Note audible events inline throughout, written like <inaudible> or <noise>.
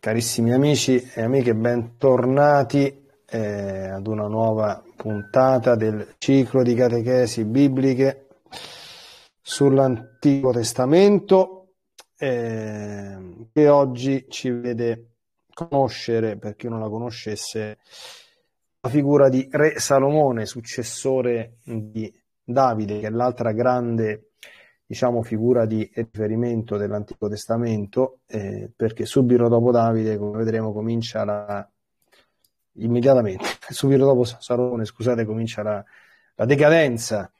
Carissimi amici e amiche, bentornati eh, ad una nuova puntata del ciclo di catechesi bibliche sull'Antico Testamento eh, che oggi ci vede conoscere, per chi non la conoscesse, la figura di Re Salomone, successore di Davide, che è l'altra grande diciamo, figura di riferimento dell'Antico Testamento, eh, perché subito dopo Davide, come vedremo, comincia la... immediatamente, <laughs> subito dopo Sarone, scusate, comincia la, la decadenza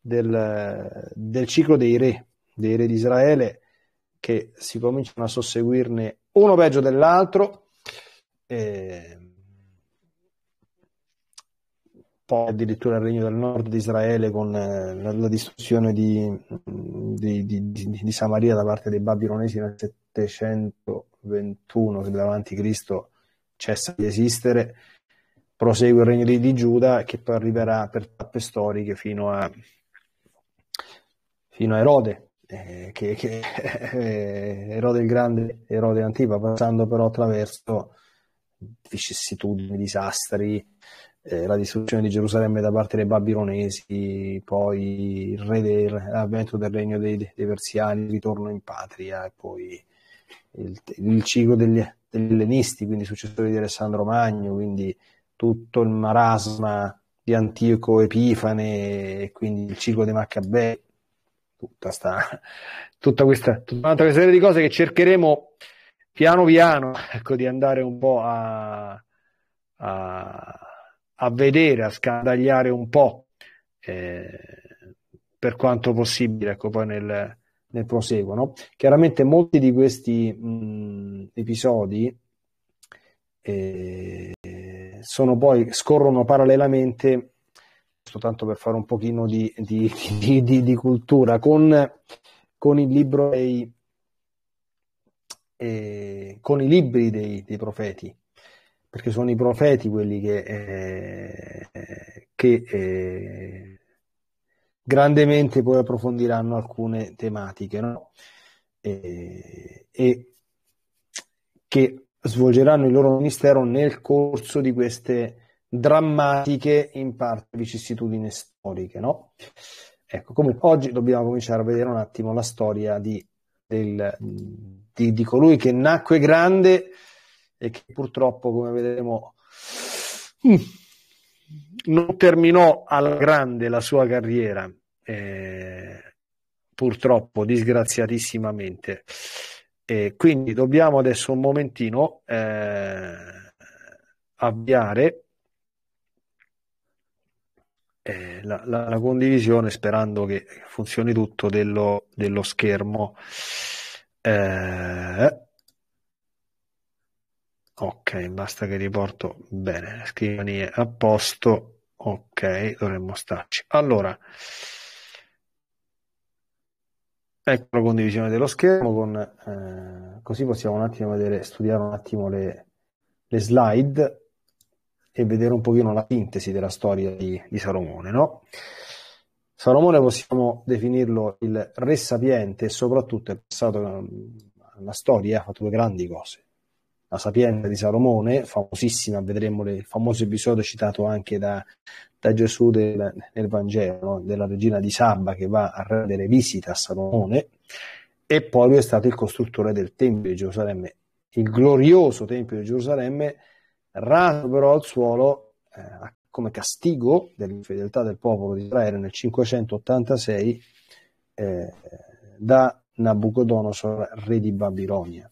del, del, ciclo dei re, dei re di Israele, che si cominciano a susseguirne uno peggio dell'altro. Eh, poi addirittura il regno del nord di Israele con eh, la distruzione di, di, di, di Samaria da parte dei babilonesi nel 721 che Cristo cessa di esistere, prosegue il regno di, Giuda che poi arriverà per tappe storiche fino a, fino a Erode, eh, che, che eh, Erode il Grande, Erode Antipa, passando però attraverso vicissitudini, disastri, eh, la distruzione di Gerusalemme da parte dei babilonesi, poi il re del, l'avvento del regno dei, dei Persiani, il ritorno in patria poi il, il ciclo degli, degli ellenisti, quindi successori di Alessandro Magno, quindi tutto il marasma di Antico Epifane quindi il ciclo dei Maccabei, tutta, sta, tutta questa tutta un'altra serie di cose che cercheremo piano piano ecco, di andare un po' a a vedere, a scandagliare un po' eh, per quanto possibile, ecco, poi nel, nel proseguo. No? Chiaramente molti di questi mh, episodi eh, sono poi, scorrono parallelamente, soltanto per fare un pochino di, di, di, di cultura, con, con, il libro dei, eh, con i libri dei, dei profeti perché sono i profeti quelli che, eh, che eh, grandemente poi approfondiranno alcune tematiche no? e, e, che svolgeranno il loro ministero nel corso di queste drammatiche, in parte vicissitudini storiche. No? Ecco, comunque oggi dobbiamo cominciare a vedere un attimo la storia di, del, di, di colui che nacque grande e che purtroppo, come vedremo, mm, non terminò al grande la sua carriera, eh, purtroppo, disgraziatissimamente. E quindi dobbiamo adesso un momentino eh, avviare eh, la, la, la, condivisione sperando che funzioni tutto dello, dello schermo. Eh, ok basta che riporto bene scrivanie a posto ok dovremmo starci allora ecco la condivisione dello schermo con, eh, così possiamo un attimo vedere studiare un attimo le, le, slide e vedere un pochino la sintesi della storia di, di Salomone no? Salomone possiamo definirlo il re sapiente e soprattutto è passato mm, la storia, ha fatto due grandi cose la sapienza di Salomone, famosissima, vedremo il famoso episodio citato anche da, da Gesù del, nel Vangelo, della regina di Sabba che va a rendere visita a Salomone, e poi lui è stato il costruttore del Tempio di Gerusalemme, il glorioso Tempio di Gerusalemme, raso però al suolo eh, come castigo dell'infedeltà del popolo di Israele nel 586 eh, da Nabucodonosor, re di Babilonia.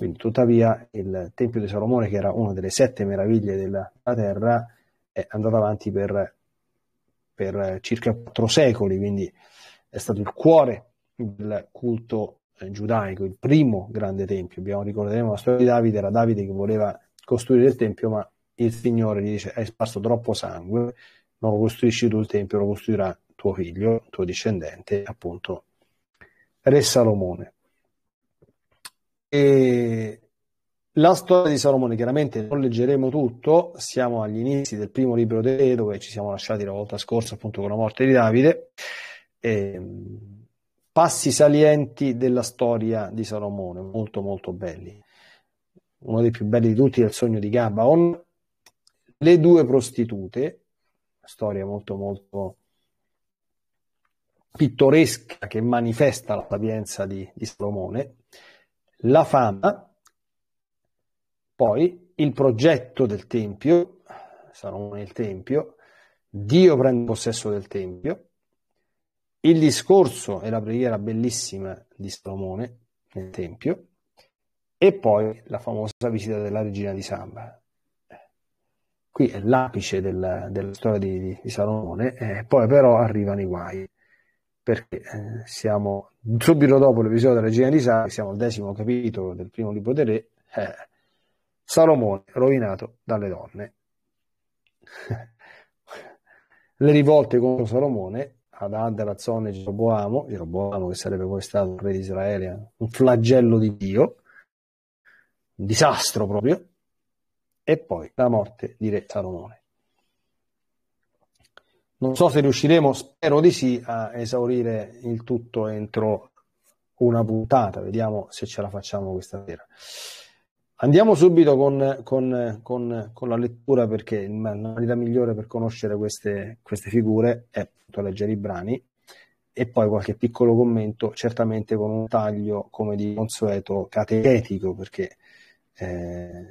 Quindi, tuttavia, il Tempio di Salomone, che era una delle sette meraviglie della, terra, è andato avanti per, per circa quattro secoli, quindi è stato il cuore del culto eh, giudaico, il primo grande tempio. Abbiamo ricorderemo la storia di Davide, era Davide che voleva costruire il tempio, ma il Signore gli dice hai sparso troppo sangue, non lo costruisci tu il tempio, lo costruirà tuo figlio, tuo discendente, appunto Re Salomone. E la storia di Salomone chiaramente non leggeremo tutto, siamo agli inizi del primo libro di Re dove ci siamo lasciati la volta scorsa appunto con la morte di Davide. E, ehm, passi salienti della storia di Salomone, molto molto belli. Uno dei più belli di tutti è il sogno di Gabaon, le due prostitute, storia molto molto pittoresca che manifesta la sapienza di, di Salomone, la fama, poi il progetto del Tempio, Salomone il Tempio, Dio prende possesso del Tempio, il discorso e la preghiera bellissima di Salomone nel Tempio e poi la famosa visita della regina di Samba. Qui è l'apice del, della storia di, di Salomone, eh, poi però arrivano i guai perché eh, siamo subito dopo l'episodio della regina di Saba, siamo al decimo capitolo del primo libro del re, eh, Salomone rovinato dalle donne. <laughs> Le rivolte contro Salomone, ad Adarazzon e Geroboamo, Geroboamo che sarebbe poi stato il re di Israele, un flagello di Dio, un disastro proprio, e poi la morte di re Salomone. Non so se riusciremo, spero di sì, a esaurire il tutto entro una puntata. Vediamo se ce la facciamo questa sera. Andiamo subito con, con, con, con la lettura perché la modalità migliore per conoscere queste, queste figure è appunto leggere i brani e poi qualche piccolo commento, certamente con un taglio, come di consueto, catechetico, perché eh,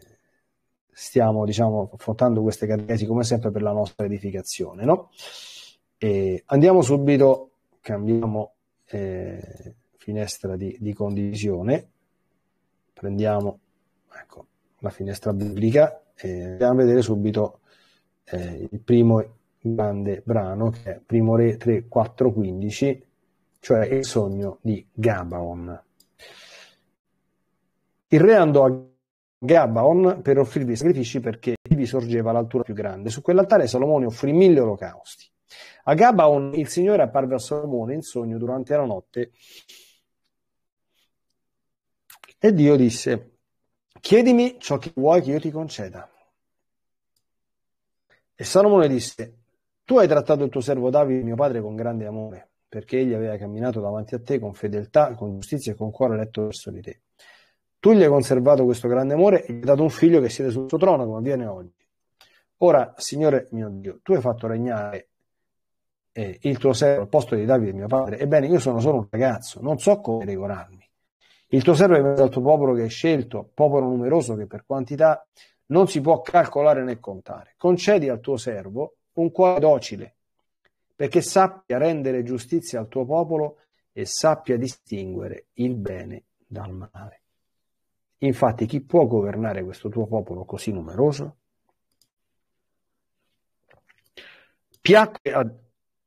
stiamo diciamo, affrontando queste catechesi come sempre per la nostra edificazione. No? andiamo subito, cambiamo eh, finestra di, di, condivisione, prendiamo ecco, la finestra biblica e andiamo a vedere subito eh, il primo grande brano che è Primo Re 3, 4, 15, cioè il sogno di Gabaon. Il re andò a Gabaon per offrirvi sacrifici perché vi sorgeva l'altura più grande. Su quell'altare Salomone offrì mille olocausti. A Gabaon il Signore apparve a Salomone in sogno durante la notte e Dio disse, chiedimi ciò che vuoi che io ti conceda. E Salomone disse, tu hai trattato il tuo servo Davide, mio padre, con grande amore, perché egli aveva camminato davanti a te con fedeltà, con giustizia e con cuore letto verso di te. Tu gli hai conservato questo grande amore e gli hai dato un figlio che siede sul suo trono, come avviene oggi. Ora, Signore mio Dio, tu hai fatto regnare eh, il tuo servo al posto di Davide, mio padre. Ebbene, io sono solo un ragazzo, non so come regolarmi. Il tuo servo è mezzo al tuo popolo che hai scelto, popolo numeroso che per quantità non si può calcolare né contare. Concedi al tuo servo un cuore docile, perché sappia rendere giustizia al tuo popolo e sappia distinguere il bene dal male. Infatti chi può governare questo tuo popolo così numeroso? Piacque a,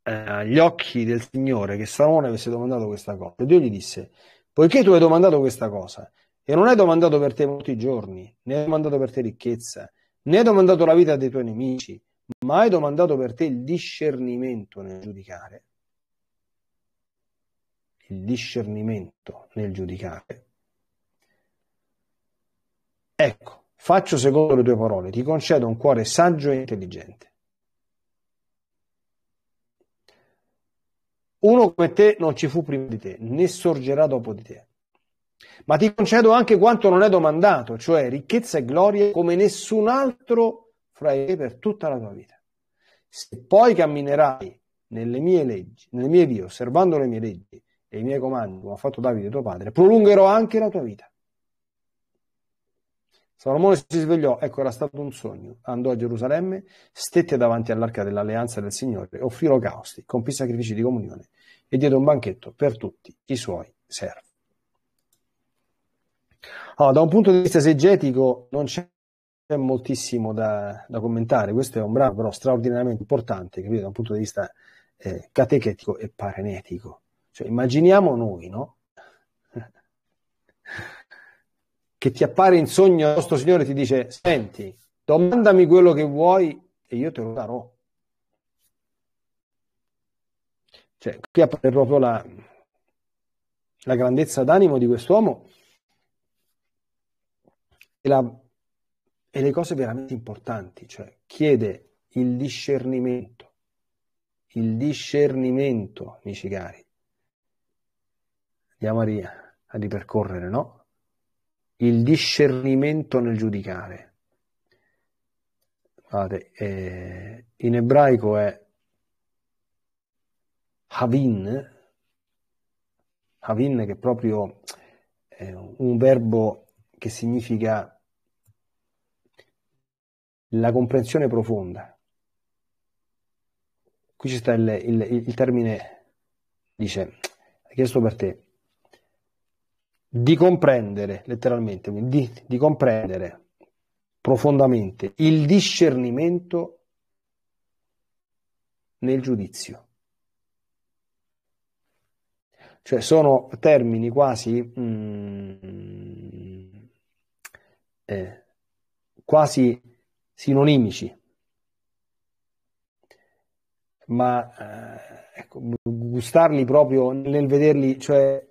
eh, agli occhi del Signore che Salomone avesse domandato questa cosa. Dio gli disse, poiché tu hai domandato questa cosa e non hai domandato per te molti giorni, né hai domandato per te ricchezza, né hai domandato la vita dei tuoi nemici, ma hai domandato per te il discernimento nel giudicare. Il discernimento nel giudicare. Ecco, faccio secondo le tue parole, ti concedo un cuore saggio e intelligente. Uno come te non ci fu prima di te, né sorgerà dopo di te. Ma ti concedo anche quanto non è domandato, cioè ricchezza e gloria come nessun altro fra te per tutta la tua vita. Se poi camminerai nelle mie leggi, nelle mie vie, osservando le mie leggi e i miei comandi, come ha fatto Davide tuo padre, prolungherò anche la tua vita. Salomone si svegliò, ecco era stato un sogno. Andò a Gerusalemme, stette davanti all'arca dell'alleanza del Signore, offrì olocausti, compì sacrifici di comunione e diede un banchetto per tutti i suoi servi. Allora, da un punto di vista esegetico non c'è moltissimo da, da commentare, questo è un brano però straordinariamente importante, capito, da un punto di vista eh, catechetico e parenetico. Cioè, immaginiamo noi, no? che ti appare in sogno il nostro Signore ti dice, senti, domandami quello che vuoi e io te lo darò. Cioè, qui appare proprio la, la grandezza d'animo di quest'uomo e, la, e le cose veramente importanti, cioè chiede il discernimento il discernimento, amici cari. Andiamo a, ripercorrere, no? il discernimento nel giudicare. Guardate, eh, in ebraico è Havin, Havin che è proprio eh, un verbo che significa la comprensione profonda. Qui ci sta il, il, il termine, dice, hai chiesto per te, di comprendere, letteralmente, di, di comprendere profondamente il discernimento nel giudizio. Cioè sono termini quasi, mm, eh, quasi sinonimici, ma eh, ecco, gustarli proprio nel vederli, cioè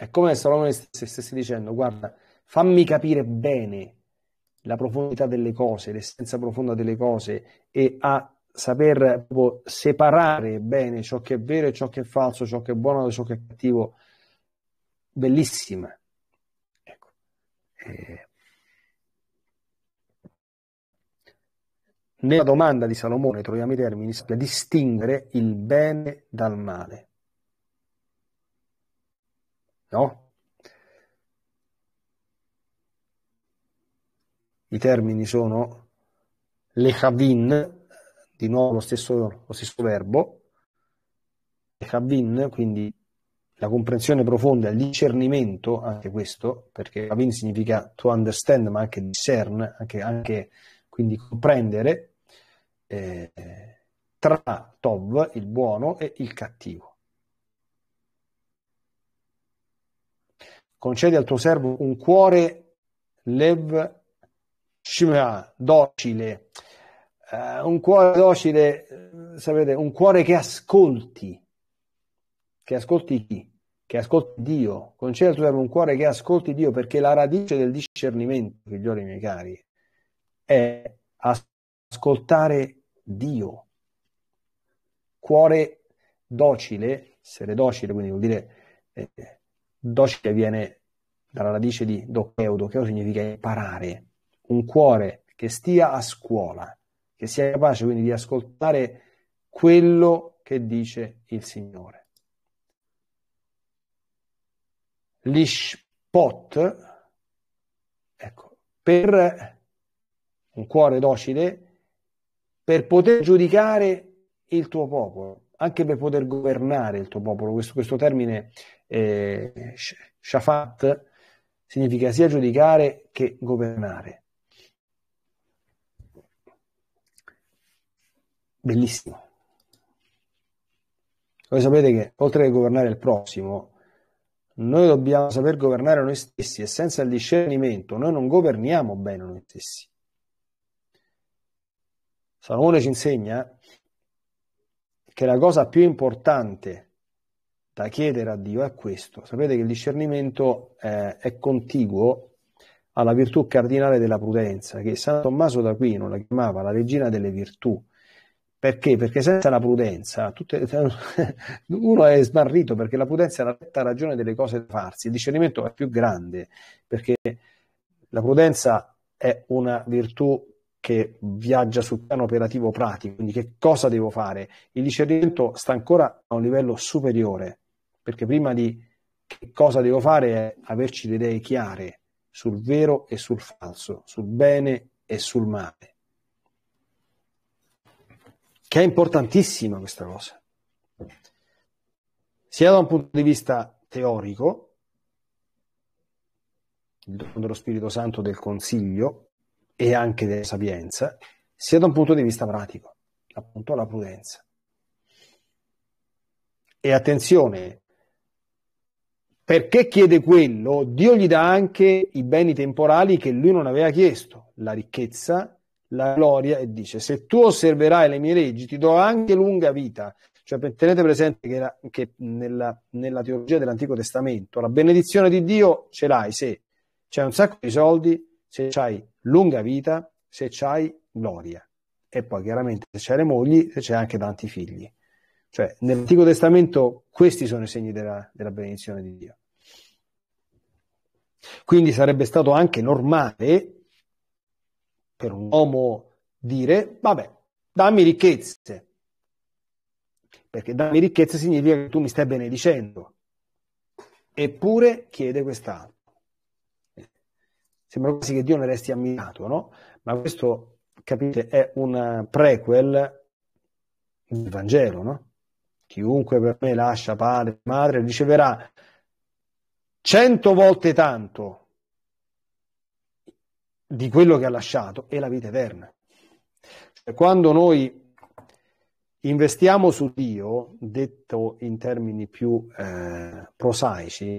è come se Salomone stesse dicendo, guarda, fammi capire bene la profondità delle cose, l'essenza profonda delle cose e a saper separare bene ciò che è vero e ciò che è falso, ciò che è buono e ciò che è cattivo. Bellissima. Ecco. Eh. Nella domanda di Salomone troviamo i termini per distinguere il bene dal male no? I termini sono lechavin, di nuovo lo stesso, lo stesso verbo, lechavin, quindi la comprensione profonda, il discernimento, anche questo, perché lechavin significa to understand, ma anche discern, anche, anche quindi comprendere, eh, tra Tov, il buono, e il cattivo. concedi al tuo servo un cuore lev shimra, docile, uh, un cuore docile, eh, sapete, un cuore che ascolti, che ascolti chi? Che ascolti Dio, concedi al tuo servo un cuore che ascolti Dio, perché la radice del discernimento, figlioli miei cari, è ascoltare Dio. Cuore docile, essere docile, quindi vuol dire... Eh, Doce viene dalla radice di doceudo, che significa imparare, un cuore che stia a scuola, che sia capace quindi di ascoltare quello che dice il Signore. Gli ecco, per un cuore docile, per poter giudicare il tuo popolo, anche per poter governare il tuo popolo. Questo, questo termine eh, Shafat significa sia giudicare che governare. Bellissimo. Voi sapete che oltre che governare il prossimo, noi dobbiamo saper governare noi stessi e senza il discernimento noi non governiamo bene noi stessi. Salomone ci insegna che la cosa più importante da chiedere a Dio è questo. Sapete che il discernimento eh, è contiguo alla virtù cardinale della prudenza, che San Tommaso d'Aquino la chiamava la regina delle virtù. Perché? Perché senza la prudenza tutte, <laughs> uno è smarrito perché la prudenza è la retta ragione delle cose da farsi, il discernimento è più grande perché la prudenza è una virtù che viaggia sul piano operativo pratico, quindi che cosa devo fare? Il discernimento sta ancora a un livello superiore, perché prima di che cosa devo fare è averci le idee chiare sul vero e sul falso, sul bene e sul male. Che è importantissima questa cosa, sia da un punto di vista teorico, il dono dello Spirito Santo del consiglio e anche della sapienza, sia da un punto di vista pratico, appunto la prudenza. E attenzione, perché chiede quello, Dio gli dà anche i beni temporali che lui non aveva chiesto, la ricchezza, la gloria, e dice, se tu osserverai le mie leggi, ti do anche lunga vita. Cioè, tenete presente che, la, che nella, nella, teologia dell'Antico Testamento la benedizione di Dio ce l'hai se c'è un sacco di soldi, se c'hai lunga vita, se c'hai gloria. E poi chiaramente se c'è le mogli, se c'è anche tanti figli. Cioè, nell'Antico Testamento questi sono i segni della, della benedizione di Dio. Quindi sarebbe stato anche normale per un uomo dire, vabbè, dammi ricchezze, perché dammi ricchezze significa che tu mi stai benedicendo. Eppure chiede quest'altro. Sembra quasi che Dio ne resti ammirato, no? Ma questo, capite, è un prequel del Vangelo, no? Chiunque per me lascia padre, madre, riceverà cento volte tanto di quello che ha lasciato e la vita eterna. Cioè, quando noi investiamo su Dio, detto in termini più eh, prosaici,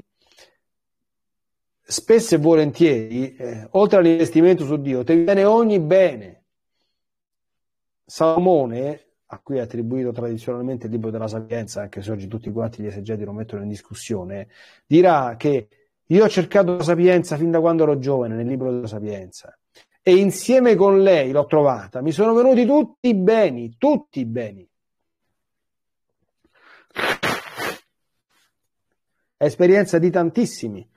spesso e volentieri, eh, oltre all'investimento su Dio, ti viene ogni bene. Salomone a cui è attribuito tradizionalmente il libro della sapienza, anche se oggi tutti quanti gli esegeti lo mettono in discussione, dirà che io ho cercato la sapienza fin da quando ero giovane nel libro della sapienza e insieme con lei l'ho trovata, mi sono venuti tutti i beni, tutti i beni. Esperienza di tantissimi.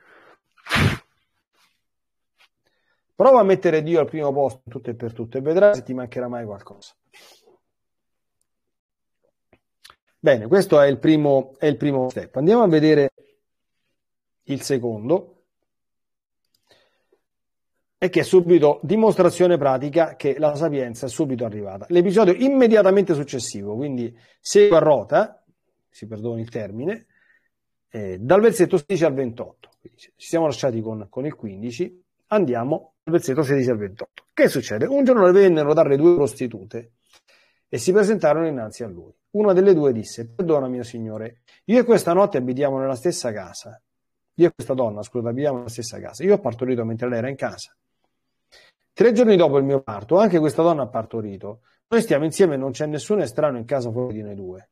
Prova a mettere Dio al primo posto tutto e per tutto e vedrai se ti mancherà mai qualcosa. Bene, questo è il, primo, è il primo step. Andiamo a vedere il secondo e che è subito dimostrazione pratica che la sapienza è subito arrivata. L'episodio immediatamente successivo, quindi segue a rota, si perdoni il termine, eh, dal versetto 16 al 28. Quindi ci siamo lasciati con, con, il 15, andiamo al versetto 16 al 28. Che succede? Un giorno le vennero a dare due prostitute e si presentarono innanzi a lui. Una delle due disse, perdona mio signore, io e questa notte abitiamo nella stessa casa. Io e questa donna, scusa, abitiamo nella stessa casa. Io ho partorito mentre lei era in casa. Tre giorni dopo il mio parto, anche questa donna ha partorito. Noi stiamo insieme e non c'è nessuno estraneo in casa fuori di noi due.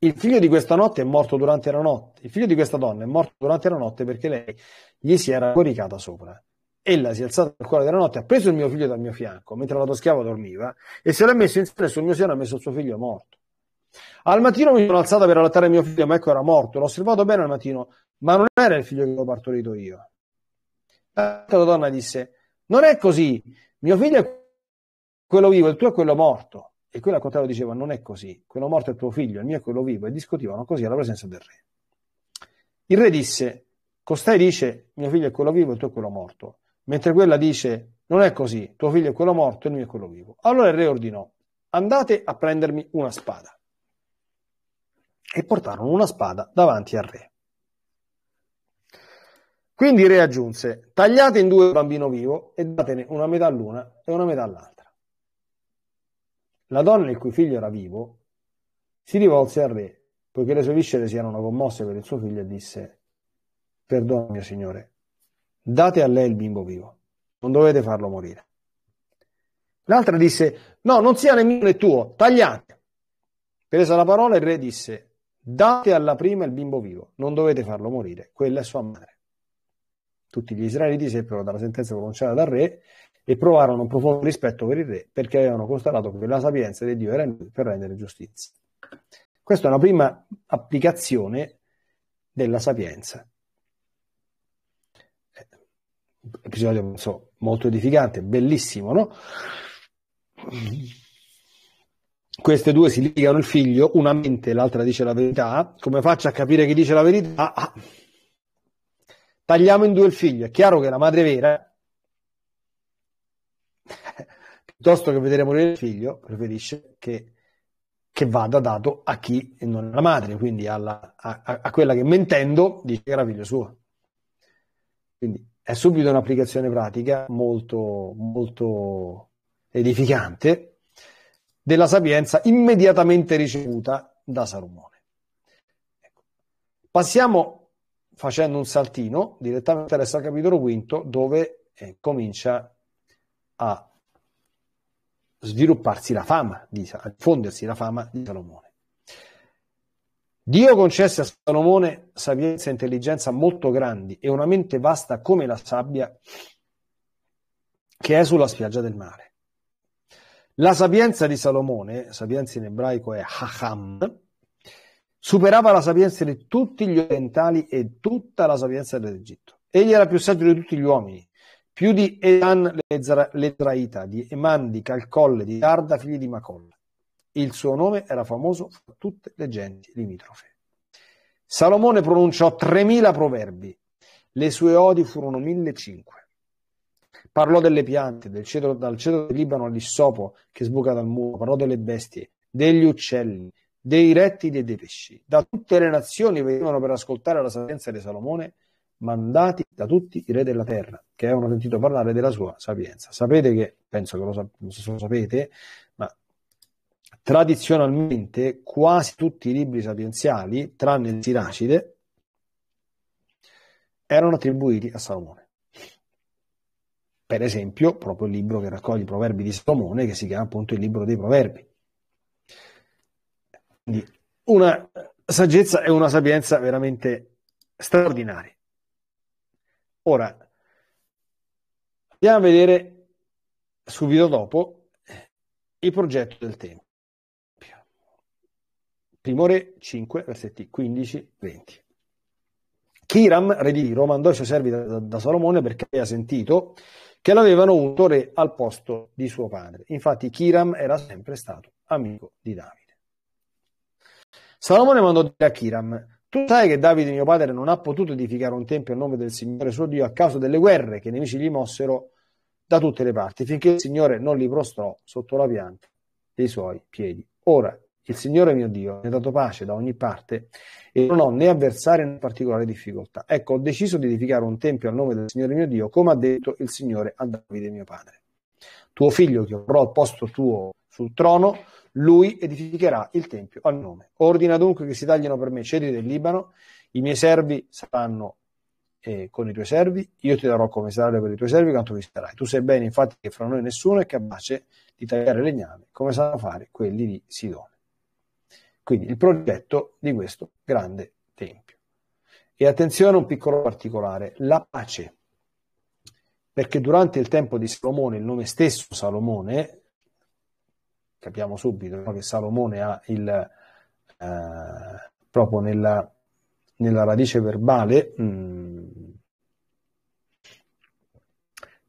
Il figlio di questa notte è morto durante la notte. Il figlio di questa donna è morto durante la notte perché lei gli si era coricata sopra. Ella si è alzata al cuore della notte, ha preso il mio figlio dal mio fianco, mentre la tua schiava dormiva, e se l'ha messo in sella sul mio seno ha messo il suo figlio morto. Al mattino mi sono alzata per allattare mio figlio, ma ecco era morto. L'ho osservato bene al mattino, ma non era il figlio che ho partorito io. La donna disse, non è così, mio figlio è quello vivo, il tuo è quello morto. E quella al contrario diceva, non è così, quello morto è tuo figlio, il mio è quello vivo. E discutivano così alla presenza del re. Il re disse, costai dice, mio figlio è quello vivo, il tuo è quello morto mentre quella dice non è così, tuo figlio è quello morto e il mio è quello vivo. Allora il re ordinò, andate a prendermi una spada. E portarono una spada davanti al re. Quindi il re aggiunse, tagliate in due il bambino vivo e datene una metà all'una e una metà all'altra. La donna il cui figlio era vivo si rivolse al re, poiché le sue viscere si erano commosse per il suo figlio e disse, mio signore, date a lei il bimbo vivo, non dovete farlo morire. L'altra disse, no, non sia nemmeno il tuo, tagliate. Presa la parola, il re disse, date alla prima il bimbo vivo, non dovete farlo morire, quella è sua madre. Tutti gli israeliti seppero dalla sentenza pronunciata dal re e provarono un profondo rispetto per il re perché avevano constatato che la sapienza di Dio era in lui per rendere giustizia. Questa è una prima applicazione della sapienza episodio penso, molto edificante, bellissimo, no? Queste due si ligano il figlio, una mente, l'altra dice la verità. Come faccio a capire chi dice la verità? Ah. ah. Tagliamo in due il figlio. È chiaro che la madre vera, eh? piuttosto che vedere morire il figlio, preferisce che, che vada dato a chi non è la madre, quindi alla, a, a, quella che mentendo dice che era figlio suo. Quindi è subito un'applicazione pratica molto, molto edificante della sapienza immediatamente ricevuta da Salomone. Ecco. Passiamo facendo un saltino direttamente adesso al capitolo quinto dove eh, comincia a svilupparsi la fama, di, a diffondersi la fama di Salomone. Dio concesse a Salomone sapienza e intelligenza molto grandi e una mente vasta come la sabbia che è sulla spiaggia del mare. La sapienza di Salomone, sapienza in ebraico è Hacham, superava la sapienza di tutti gli orientali e tutta la sapienza dell'Egitto. Egli era più saggio di tutti gli uomini, più di Edan l'Ezraita, di Eman, di Calcolle, di Arda, figli di Macolla. Il suo nome era famoso fra tutte le genti limitrofe. Salomone pronunciò 3.000 proverbi, le sue odi furono 1.500. Parlò delle piante, del cedro, dal cedro del Libano all'issopo che sbuca dal muro, parlò delle bestie, degli uccelli, dei rettili e dei pesci. Da tutte le nazioni venivano per ascoltare la sapienza di Salomone, mandati da tutti i re della terra che avevano sentito parlare della sua sapienza. Sapete che, penso che lo, sap- lo sapete, ma Tradizionalmente quasi tutti i libri sapienziali, tranne il Siracide, erano attribuiti a Salomone. Per esempio, proprio il libro che raccoglie i proverbi di Salomone, che si chiama appunto il libro dei proverbi. Quindi una saggezza e una sapienza veramente straordinarie. Ora, andiamo a vedere subito dopo il progetto del tempo. Primo Re 5, versetti 15, 20. Chiram, re di Roma, andò ai suoi servi da, da Salomone perché aveva sentito che l'avevano avuto re al posto di suo padre. Infatti Kiram era sempre stato amico di Davide. Salomone mandò dire a Kiram, tu sai che Davide mio padre non ha potuto edificare un tempio a nome del Signore suo Dio a causa delle guerre che i nemici gli mossero da tutte le parti, finché il Signore non li prostrò sotto la pianta dei suoi piedi. Ora il Signore mio Dio mi ha dato pace da ogni parte e non ho né avversari né particolare difficoltà. Ecco, ho deciso di edificare un tempio al nome del Signore mio Dio, come ha detto il Signore a Davide mio padre. Tuo figlio che avrò al posto tuo sul trono, lui edificherà il tempio al nome. Ordina dunque che si tagliano per me cedri del Libano, i miei servi saranno eh, con i tuoi servi, io ti darò come salario per i tuoi servi quanto vi sarai. Tu sai bene infatti che fra noi nessuno è capace di tagliare legname come sanno fare quelli di Sidone. Quindi il progetto di questo grande tempio. E attenzione a un piccolo particolare, la pace. Perché durante il tempo di Salomone, il nome stesso Salomone, capiamo subito che Salomone ha il, eh, proprio nella, nella, radice verbale, mh, mm,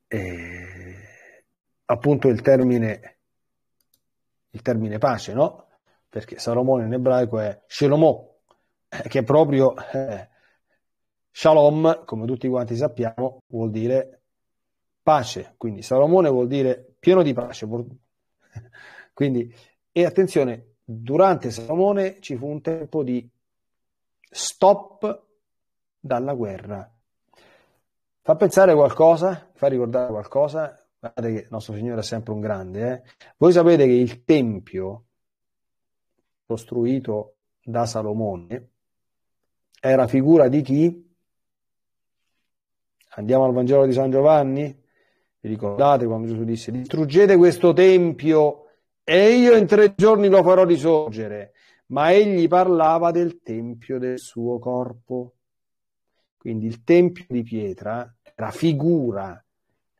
eh, appunto il termine, il termine pace, no? perché Salomone in ebraico è Shalomò, eh, che è proprio eh, Shalom, come tutti quanti sappiamo, vuol dire pace, quindi Salomone vuol dire pieno di pace. <laughs> Quindi, e attenzione, durante Salomone ci fu un tempo di stop dalla guerra. Fa pensare qualcosa, fa ricordare qualcosa, guardate che il nostro Signore è sempre un grande. Eh? Voi sapete che il Tempio costruito da Salomone era figura di chi? Andiamo al Vangelo di San Giovanni, vi ricordate quando Gesù disse distruggete questo tempio e io in tre giorni lo farò risorgere, ma egli parlava del tempio del suo corpo. Quindi il tempio di pietra, era figura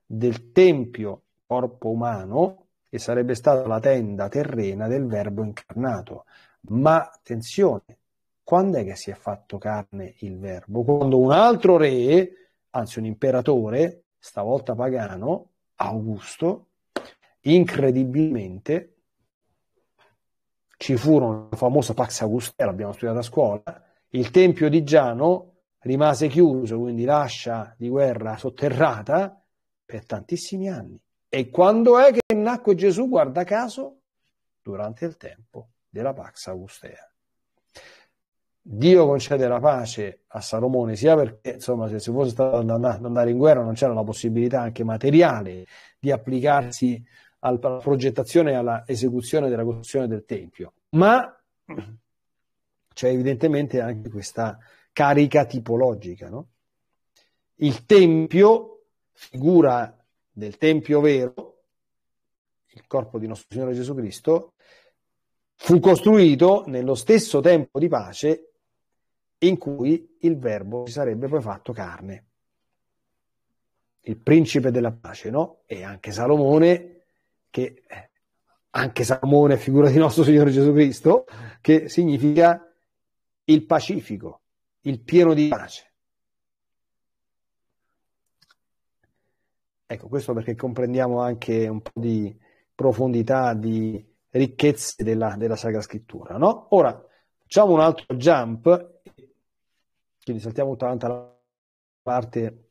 del tempio corpo umano, che sarebbe stata la tenda terrena del Verbo incarnato. Ma attenzione, quando è che si è fatto carne il Verbo? Quando un altro re, anzi un imperatore, stavolta pagano, Augusto, incredibilmente ci furono la famosa Pax Augusta, l'abbiamo studiato a scuola, il Tempio di Giano rimase chiuso, quindi l'ascia di guerra sotterrata per tantissimi anni. E quando è che nacque Gesù? Guarda caso, durante il tempo della Pax Augustea. Dio concede la pace a Salomone sia perché, insomma, se si fosse stato ad andare in guerra non c'era la possibilità anche materiale di applicarsi alla progettazione e alla esecuzione della costruzione del Tempio, ma c'è evidentemente anche questa carica tipologica. No? Il Tempio figura del Tempio vero, il corpo di nostro Signore Gesù Cristo, fu costruito nello stesso tempo di pace in cui il verbo si sarebbe poi fatto carne. Il principe della pace, no? E anche Salomone, che eh, anche Salomone è figura di nostro Signore Gesù Cristo, che significa il pacifico, il pieno di pace. Ecco, questo perché comprendiamo anche un po' di profondità, di ricchezze della, della Sacra Scrittura, no? Ora, facciamo un altro jump, quindi saltiamo tutta la parte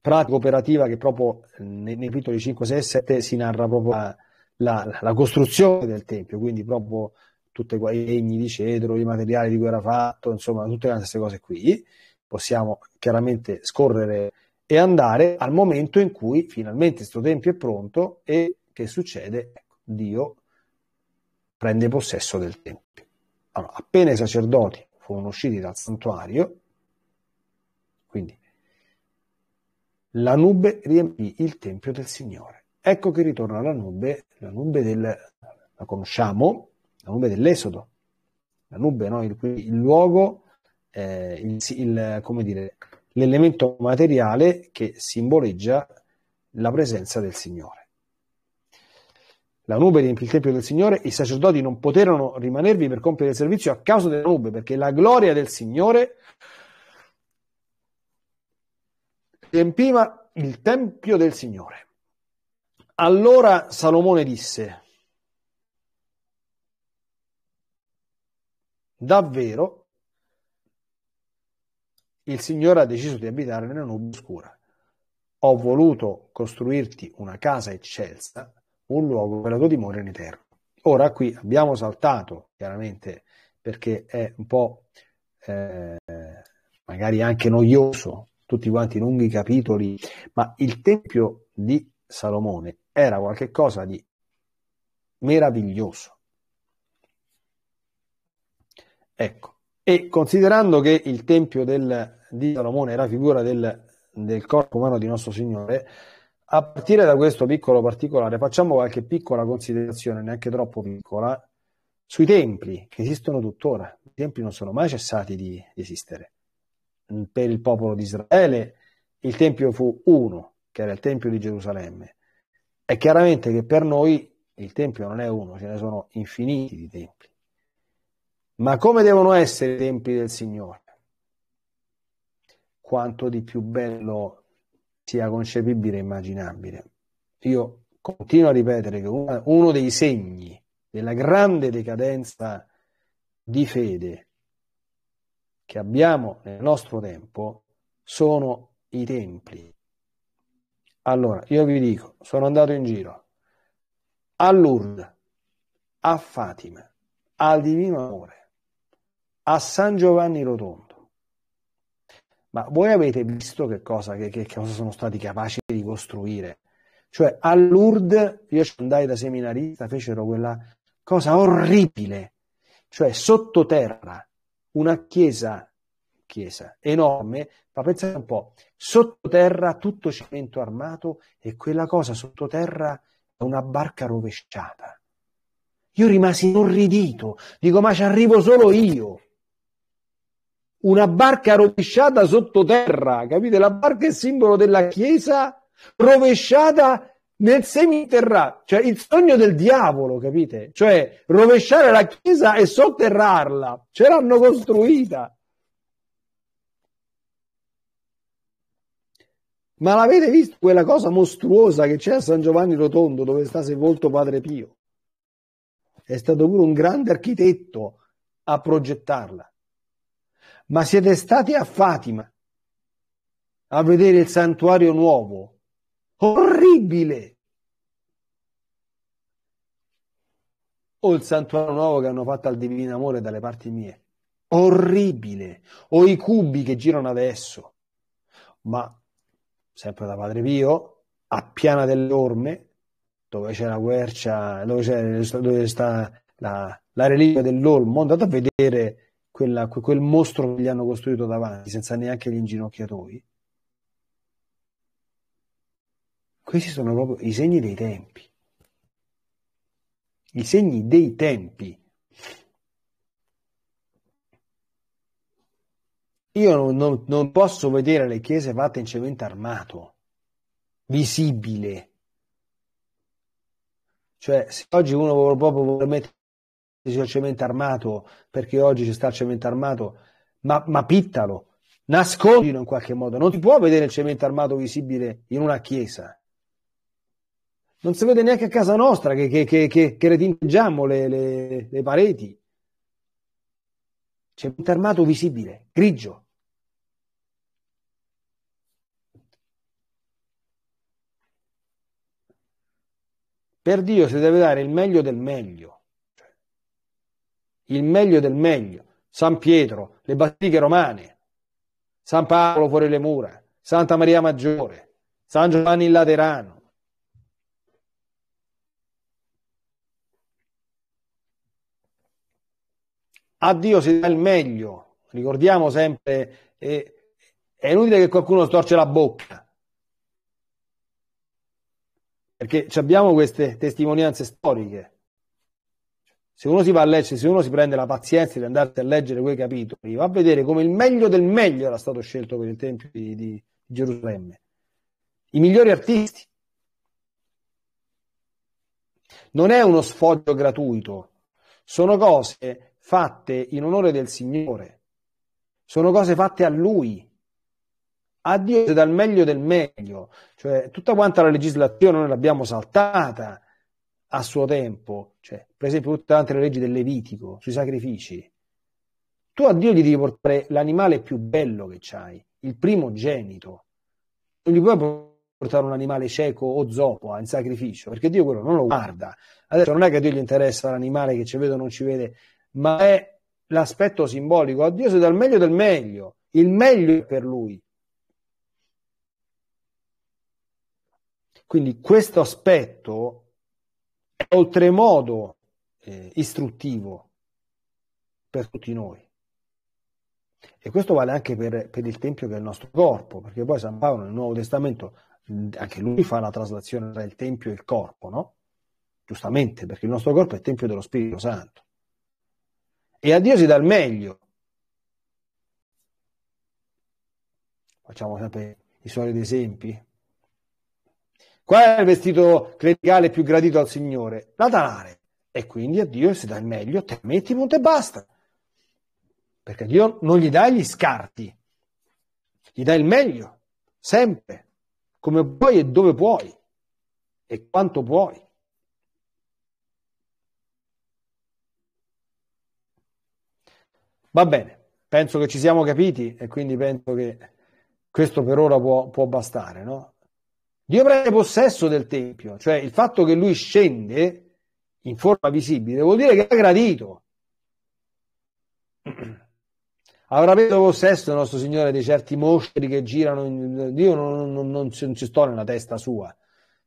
pratica operativa che proprio eh, nei, nei titoli 5, 6 e 7 si narra proprio la, la, la costruzione del Tempio, quindi proprio tutti i legni di cedro, i materiali di cui era fatto, insomma, tutte queste cose qui. Possiamo chiaramente scorrere e andare al momento in cui finalmente questo tempio è pronto e che succede? Ecco, Dio prende possesso del tempio. Allora, appena i sacerdoti furono usciti dal santuario, quindi la nube riempì il tempio del Signore. Ecco che ritorna la nube, la nube del, la conosciamo, la nube dell'Esodo, la nube, no? il, il luogo, eh, il, il, come dire, l'elemento materiale che simboleggia la presenza del Signore. La nube riempì il Tempio del Signore, i sacerdoti non poterono rimanervi per compiere il servizio a causa della nube, perché la gloria del Signore riempiva il Tempio del Signore. Allora Salomone disse, davvero il Signore ha deciso di abitare nella nube oscura. Ho voluto costruirti una casa eccelsa, un luogo per la tua dimora in eterno. Ora qui abbiamo saltato, chiaramente, perché è un po' eh, magari anche noioso, tutti quanti lunghi capitoli, ma il Tempio di Salomone era qualcosa di meraviglioso. Ecco, e considerando che il Tempio del, di Salomone era figura del, del corpo umano di nostro Signore, a partire da questo piccolo particolare facciamo qualche piccola considerazione, neanche troppo piccola, sui templi che esistono tuttora. I templi non sono mai cessati di, di esistere. Per il popolo di Israele il tempio fu uno, che era il tempio di Gerusalemme. È chiaramente che per noi il tempio non è uno, ce ne sono infiniti di templi. Ma come devono essere i tempi del Signore? Quanto di più bello sia concepibile e immaginabile. Io continuo a ripetere che uno dei segni della grande decadenza di fede che abbiamo nel nostro tempo sono i templi. Allora, io vi dico, sono andato in giro a Lourdes, a Fatima, al Divino Amore, a San Giovanni Rotondo. Ma voi avete visto che cosa, che, che cosa sono stati capaci di costruire? Cioè a Lourdes, io ci andai da seminarista, fecero quella cosa orribile, cioè sottoterra, una chiesa, chiesa enorme, ma pensate un po', sottoterra tutto cemento armato e quella cosa sottoterra è una barca rovesciata. Io rimasi inorridito, dico ma ci arrivo solo io una barca rovesciata sottoterra, capite? La barca è simbolo della Chiesa rovesciata nel seminterrato, cioè il sogno del diavolo, capite? Cioè rovesciare la Chiesa e sotterrarla, ce l'hanno costruita. Ma l'avete visto quella cosa mostruosa che c'è a San Giovanni Rotondo dove sta sepolto Padre Pio? È stato pure un grande architetto a progettarla ma siete stati a Fatima a vedere il santuario nuovo. Orribile! O il santuario nuovo che hanno fatto al divino amore dalle parti mie. Orribile! O i cubi che girano adesso. Ma, sempre da Padre Pio, a Piana dell'Orme, dove c'è la quercia, dove, dove, sta la, la reliquia dell'Olmo, andate a vedere quella, quel mostro che gli hanno costruito davanti senza neanche gli inginocchiatori, questi sono proprio i segni dei tempi. I segni dei tempi. Io non, non, non posso vedere le chiese fatte in cemento armato, visibile. Cioè, se oggi uno proprio vuole mettere c'è il cemento armato, perché oggi c'è sta il cemento armato, ma, ma pittalo, nascondilo in qualche modo. Non si può vedere il cemento armato visibile in una chiesa. Non si vede neanche a casa nostra che, che, che, che, che retinteggiamo le, le, le pareti. Cemento armato visibile, grigio. Per Dio si deve dare il meglio del meglio il meglio del meglio, San Pietro, le Battiche romane, San Paolo fuori le mura, Santa Maria Maggiore, San Giovanni in Laterano. A Dio si dà il meglio, ricordiamo sempre, eh, è inutile che qualcuno storce la bocca, perché abbiamo queste testimonianze storiche se uno si va a leggere, se uno si prende la pazienza di andarsi a leggere quei capitoli, va a vedere come il meglio del meglio era stato scelto per il Tempio di, di Gerusalemme. I migliori artisti. Non è uno sfoggio gratuito, sono cose fatte in onore del Signore, sono cose fatte a Lui. A Dio dal meglio del meglio, cioè tutta quanta la legislazione noi l'abbiamo saltata, a suo tempo, cioè, per esempio tutte le leggi del Levitico sui sacrifici, tu a Dio gli devi portare l'animale più bello che c'hai, il primogenito. Non gli puoi portare un animale cieco o zoppo eh, in sacrificio, perché Dio quello non lo guarda. Adesso non è che a Dio gli interessa l'animale che ci vede o non ci vede, ma è l'aspetto simbolico. A Dio si dà il meglio del meglio, il meglio è per lui. Quindi questo aspetto oltremodo eh, istruttivo per tutti noi. E questo vale anche per, per, il Tempio che è il nostro corpo, perché poi San Paolo nel Nuovo Testamento anche lui fa la traslazione tra il Tempio e il corpo, no? Giustamente, perché il nostro corpo è il Tempio dello Spirito Santo. E a Dio si dà il meglio. Facciamo sempre i soliti esempi, Qual è il vestito clericale più gradito al Signore? La danare. E quindi a Dio si dà il meglio, te metti monte e basta. Perché Dio non gli dà gli scarti, gli dà il meglio, sempre, come puoi e dove puoi, e quanto puoi. Va bene, penso che ci siamo capiti e quindi penso che questo per ora può, può bastare, no? Dio prende possesso del Tempio, cioè il fatto che lui scende in forma visibile vuol dire che ha gradito. <clears throat> Avrà preso possesso il nostro Signore di certi mostri che girano, in... Dio non, non, non, non, si sto nella testa sua.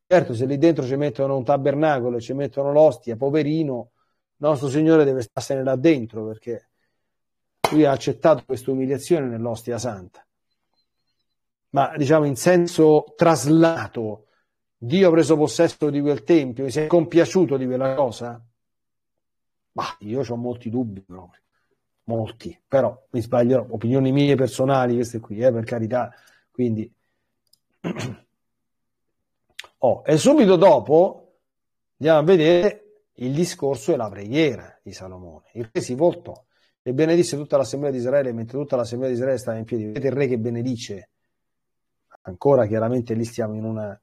Certo, se lì dentro ci mettono un tabernacolo, e ci mettono l'ostia, poverino, il nostro Signore deve starsene là dentro perché lui ha accettato questa umiliazione nell'ostia santa ma diciamo in senso traslato, Dio ha preso possesso di quel tempio, e si è compiaciuto di quella cosa? Ma io ho molti dubbi proprio, molti, però mi sbaglio, opinioni mie personali queste qui, eh, per carità, quindi... <clears throat> Oh, e subito dopo andiamo a vedere il discorso e la preghiera di Salomone. Il re si voltò e benedisse tutta l'assemblea di Israele, mentre tutta l'assemblea di Israele stava in piedi. Vedete il re che benedice ancora chiaramente lì stiamo in una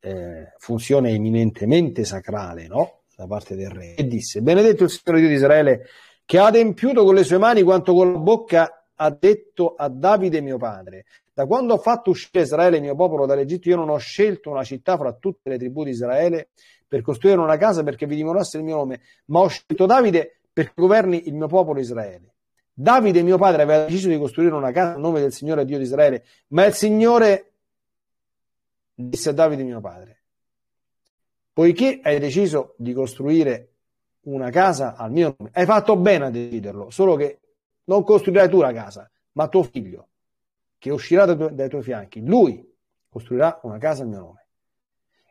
eh, funzione eminentemente sacrale, no? Da parte del re. E disse, benedetto il Signore Dio di Israele, che ha adempiuto con le sue mani quanto con la bocca ha detto a Davide mio padre, da quando ho fatto uscire Israele, mio popolo, dall'Egitto, io non ho scelto una città fra tutte le tribù di Israele per costruire una casa perché vi dimorasse il mio nome, ma ho scelto Davide perché governi il mio popolo Israele. Davide, mio padre, aveva deciso di costruire una casa a nome del Signore Dio di Israele, ma il Signore disse a Davide mio padre, poiché hai deciso di costruire una casa al mio nome, hai fatto bene a deciderlo, solo che non costruirai tu la casa, ma tuo figlio, che uscirà dai, tu- dai tuoi fianchi, lui costruirà una casa al mio nome.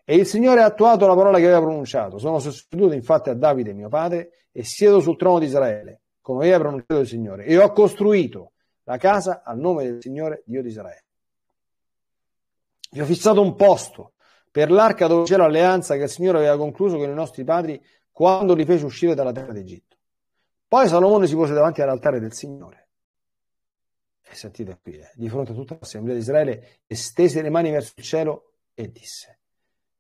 E il Signore ha attuato la parola che aveva pronunciato. Sono sostituito infatti a Davide, mio padre, e siedo sul trono di Israele, come aveva pronunciato il Signore. E ho costruito la casa al nome del Signore Dio di Israele. Vi ho fissato un posto per l'arca dove c'era l'alleanza che il Signore aveva concluso con i nostri padri quando li fece uscire dalla terra d'Egitto. Poi Salomone si pose davanti all'altare del Signore. E sentite qui, eh, di fronte a tutta l'assemblea di Israele, estese le mani verso il cielo e disse,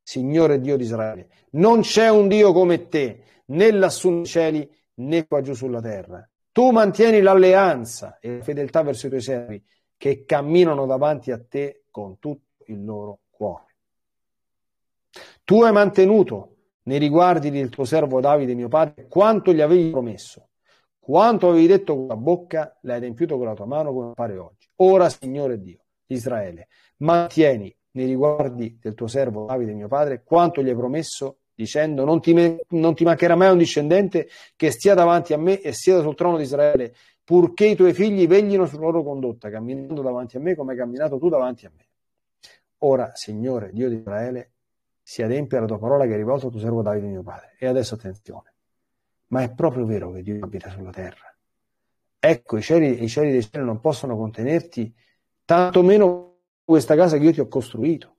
Signore Dio di Israele, non c'è un Dio come te, né lassù nei cieli, né qua giù sulla terra. Tu mantieni l'alleanza e la fedeltà verso i tuoi servi, che camminano davanti a te con tutto il loro cuore. Tu hai mantenuto nei riguardi del tuo servo Davide, mio padre, quanto gli avevi promesso. Quanto avevi detto con la bocca, l'hai adempiuto con la tua mano come pare oggi. Ora, Signore Dio, Israele, mantieni nei riguardi del tuo servo Davide, mio padre, quanto gli hai promesso, dicendo non ti, non ti mancherà mai un discendente che stia davanti a me e sieda sul trono di Israele, purché i tuoi figli veglino sulla loro condotta, camminando davanti a me come hai camminato tu davanti a me. Ora, Signore Dio di Israele, si adempia la tua parola che hai rivolto a tuo servo Davide mio padre. E adesso attenzione. Ma è proprio vero che Dio abita sulla terra. Ecco, i cieli, i cieli dei cieli non possono contenerti, tantomeno questa casa che io ti ho costruito.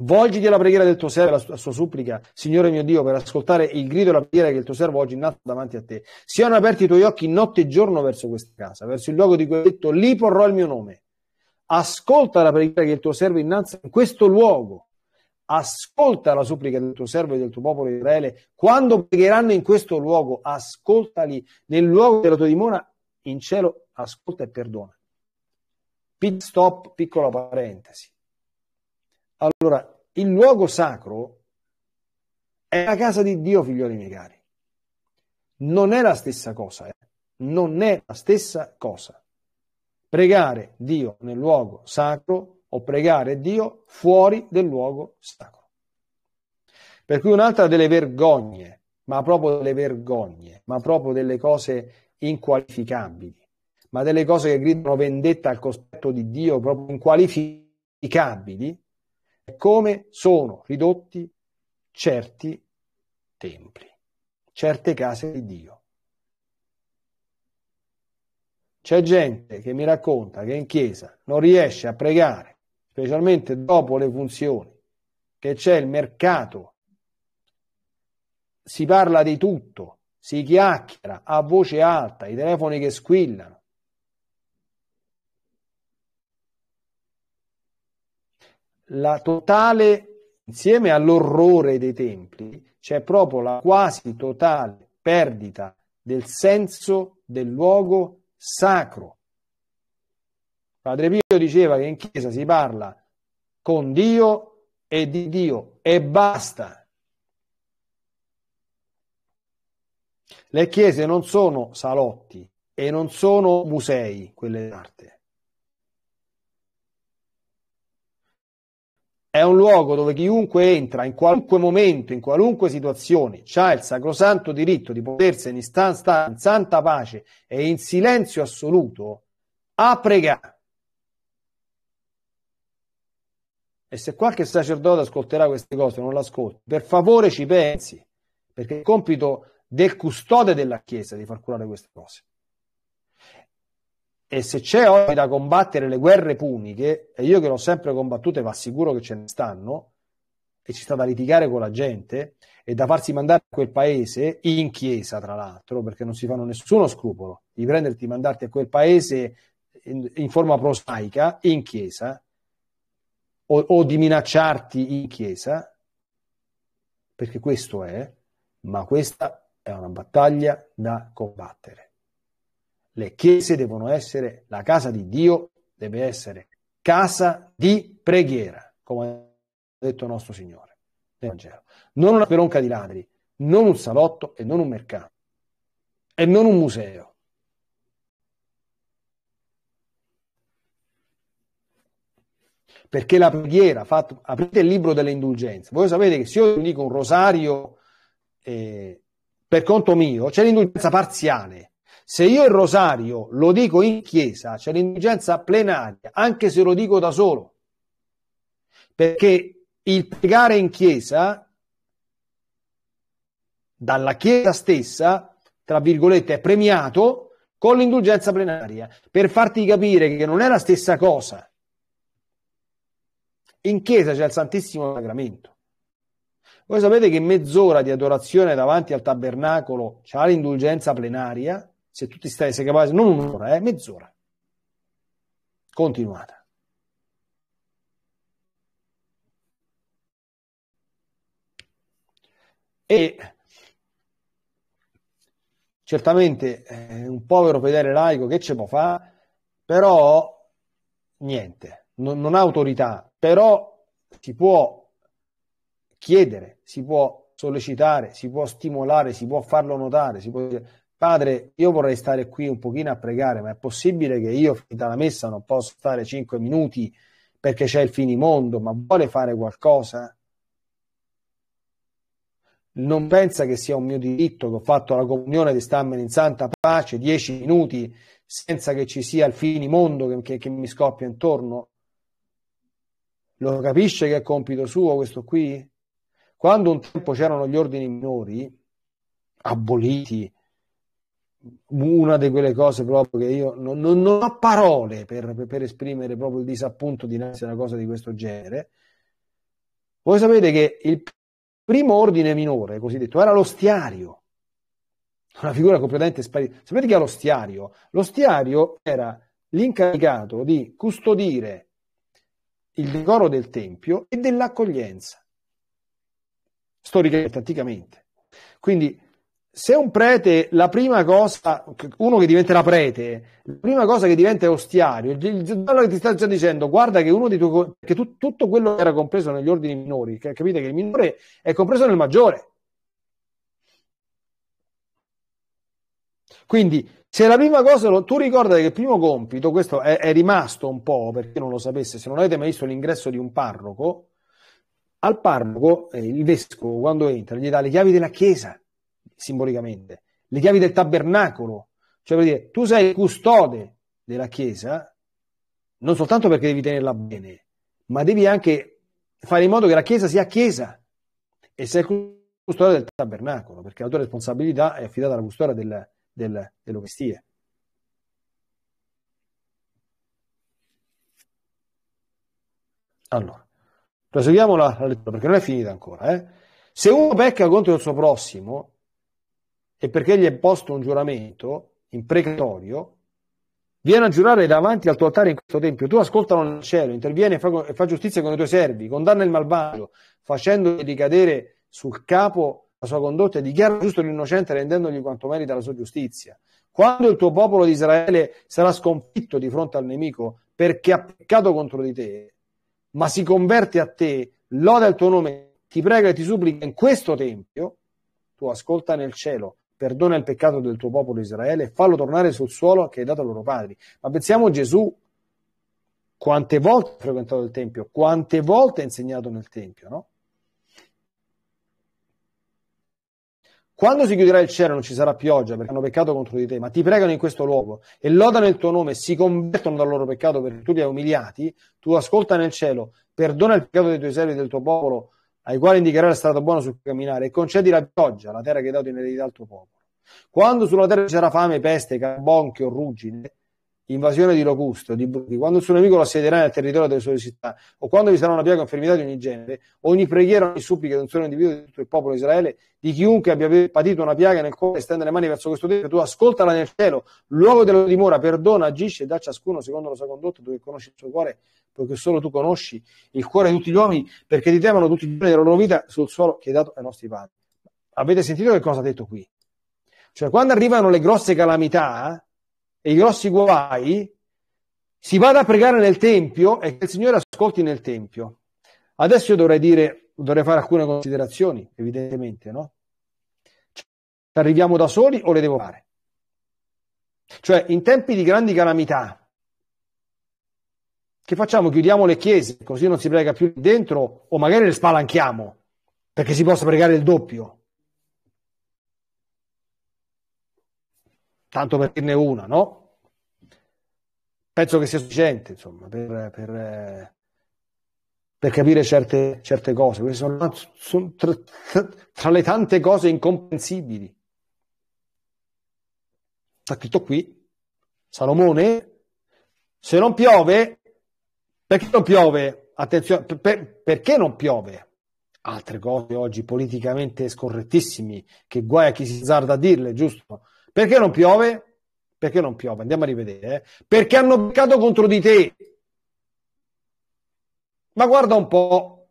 Volgiti alla preghiera del tuo servo, alla sua, supplica, Signore mio Dio, per ascoltare il grido e la preghiera che il tuo servo oggi innalza davanti a te. Siano aperti i tuoi occhi notte e giorno verso questa casa, verso il luogo di cui hai detto, lì porrò il mio nome ascolta la preghiera che il tuo servo innanzi in questo luogo, ascolta la supplica del tuo servo e del tuo popolo Israele, quando pregheranno in questo luogo, ascoltali nel luogo della tua dimora, in cielo, ascolta e perdona. Pit stop, piccola parentesi. Allora, il luogo sacro è la casa di Dio, figlioli miei cari. Non è la stessa cosa, eh? non è la stessa cosa pregare Dio nel luogo sacro o pregare Dio fuori del luogo sacro. Per cui un'altra delle vergogne, ma proprio delle vergogne, ma proprio delle cose inqualificabili, ma delle cose che gridano vendetta al cospetto di Dio, proprio inqualificabili, è come sono ridotti certi templi, certe case di Dio. C'è gente che mi racconta che in chiesa non riesce a pregare, specialmente dopo le funzioni, che c'è il mercato, si parla di tutto, si chiacchiera a voce alta, i telefoni che squillano. La totale, insieme all'orrore dei templi, c'è proprio la quasi totale perdita del senso del luogo sacro. Padre Pio diceva che in chiesa si parla con Dio e di Dio e basta. Le chiese non sono salotti e non sono musei, quelle d'arte. è un luogo dove chiunque entra in qualunque momento, in qualunque situazione, ha il sacrosanto diritto di potersene in, stan- in santa pace e in silenzio assoluto a pregare. E se qualche sacerdote ascolterà queste cose, non l'ascolti, per favore ci pensi, perché è il compito del custode della Chiesa di far curare queste cose. E se c'è oggi da combattere le guerre puniche, e io che l'ho sempre combattute, ma sicuro che ce ne stanno, e ci sta da litigare con la gente e da farsi mandare a quel paese, in chiesa tra l'altro, perché non si fanno nessuno scrupolo di prenderti e mandarti a quel paese in, in forma prosaica, in chiesa, o, o di minacciarti in chiesa, perché questo è, ma questa è una battaglia da combattere le chiese devono essere, la casa di Dio deve essere casa di preghiera, come ha detto nostro Signore nel Vangelo. Non una peronca di ladri, non un salotto e non un mercato e non un museo. Perché la preghiera, fatto, aprite il libro delle indulgenze, voi sapete che se io dico un rosario eh, per conto mio, c'è l'indulgenza parziale, se io il rosario lo dico in chiesa, c'è l'indigenza plenaria, anche se lo dico da solo, perché il pregare in chiesa, dalla chiesa stessa, tra virgolette, è premiato con l'indulgenza plenaria, per farti capire che non è la stessa cosa. In chiesa c'è il Santissimo Sacramento. Voi sapete che mezz'ora di adorazione davanti al tabernacolo c'ha l'indulgenza plenaria se tu ti stai, sei capace, non un'ora, eh, mezz'ora. Continuata. E certamente eh, un povero fedele laico che ce può fa, però niente, non, non ha autorità, però si può chiedere, si può sollecitare, si può stimolare, si può farlo notare, si può dire padre, io vorrei stare qui un pochino a pregare, ma è possibile che io finita la messa non posso stare cinque minuti perché c'è il finimondo, ma vuole fare qualcosa? non pensa che sia un mio diritto che ho fatto la comunione di starmene in santa pace dieci minuti senza che ci sia il finimondo che, che, che mi scoppia intorno? Lo capisce che è compito suo questo qui? Quando un tempo c'erano gli ordini minori, aboliti, una di quelle cose proprio che io non, non, ho parole per, per, esprimere proprio il disappunto dinanzi a una cosa di questo genere. Voi sapete che il primo ordine minore, cosiddetto, era l'ostiario, una figura completamente sparita. Sapete che era l'ostiario? L'ostiario era l'incaricato di custodire il decoro del Tempio e dell'accoglienza, storicamente, anticamente. Quindi se un prete, la prima cosa, uno che diventerà prete, la prima cosa che diventa è ostiario, il bello che ti sta già dicendo, guarda che uno di tuoi, che tu, tutto quello che era compreso negli ordini minori, che, capite che il minore è compreso nel maggiore. Quindi, se la prima cosa, lo, tu ricorda che il primo compito, questo è, è rimasto un po', perché non lo sapesse, se non avete mai visto l'ingresso di un parroco, al parroco, eh, il vescovo, quando entra, gli dà le chiavi della chiesa simbolicamente, le chiavi del tabernacolo, cioè per dire, tu sei il custode della Chiesa, non soltanto perché devi tenerla bene, ma devi anche fare in modo che la Chiesa sia Chiesa e sei il custode del tabernacolo, perché la tua responsabilità è affidata alla custodia del, del, dell'Ovestia. Allora, proseguiamo la, lettura perché non è finita ancora. Eh? Se uno pecca contro il suo prossimo, e perché gli è posto un giuramento imprecatorio, viene a giurare davanti al tuo altare in questo tempio. Tu ascoltano nel cielo, interviene e fa, fa giustizia con i tuoi servi, condanna il malvagio, facendogli ricadere sul capo la sua condotta e dichiara giusto l'innocente rendendogli quanto merita la sua giustizia. Quando il tuo popolo di Israele sarà sconfitto di fronte al nemico perché ha peccato contro di te, ma si converte a te, loda il tuo nome, ti prega e ti supplica in questo tempio, tu ascolta nel cielo, perdona il peccato del tuo popolo Israele, e fallo tornare sul suolo che hai dato ai loro padri. Ma pensiamo a Gesù, quante volte ha frequentato il Tempio, quante volte ha insegnato nel Tempio, no? Quando si chiuderà il cielo non ci sarà pioggia perché hanno peccato contro di te, ma ti pregano in questo luogo e lodano il tuo nome e si convertono dal loro peccato perché tu li hai umiliati, tu ascolta nel cielo, perdona il peccato dei tuoi servi e del tuo popolo, ai quali indicherà la strada buona sul camminare, e concedi la pioggia, la terra che hai dato in eredità al tuo popolo. Quando sulla terra c'era fame, peste, carbonchio, ruggine, invasione di locusto, di buchi, quando il suo nemico lo assiederà nel territorio delle sue città, o quando vi sarà una piaga o infermità di ogni genere, ogni preghiera, ogni supplica di un solo individuo di tutto il popolo di Israele, di chiunque abbia patito una piaga nel cuore, stende le mani verso questo Dio, tu ascoltala nel cielo, luogo della dimora, perdona, agisce e dà ciascuno secondo la sua condotta, tu che conosci il suo cuore, perché solo tu conosci il cuore di tutti gli uomini, perché ti temono tutti i giorni della loro vita sul suolo che hai dato ai nostri padri. Avete sentito che cosa ha detto qui? Cioè, quando arrivano le grosse calamità, e i grossi guai, si vada a pregare nel Tempio e che il Signore ascolti nel Tempio. Adesso io dovrei dire, dovrei fare alcune considerazioni, evidentemente, no? Ci arriviamo da soli o le devo fare? Cioè, in tempi di grandi calamità, che facciamo? Chiudiamo le chiese, così non si prega più dentro, o magari le spalanchiamo, perché si possa pregare il doppio. tanto per dirne una, no? Penso che sia sufficiente, insomma, per, per, eh, per capire certe, certe, cose. Queste sono, sono tra, tra le tante cose incomprensibili. Sta scritto qui, Salomone, se non piove, perché non piove? Attenzione, per, perché non piove? Altre cose oggi politicamente scorrettissime, che guai a chi si zarda a dirle, giusto? Perché non piove? Perché non piove? Andiamo a rivedere. Eh? Perché hanno beccato contro di te. Ma guarda un po'.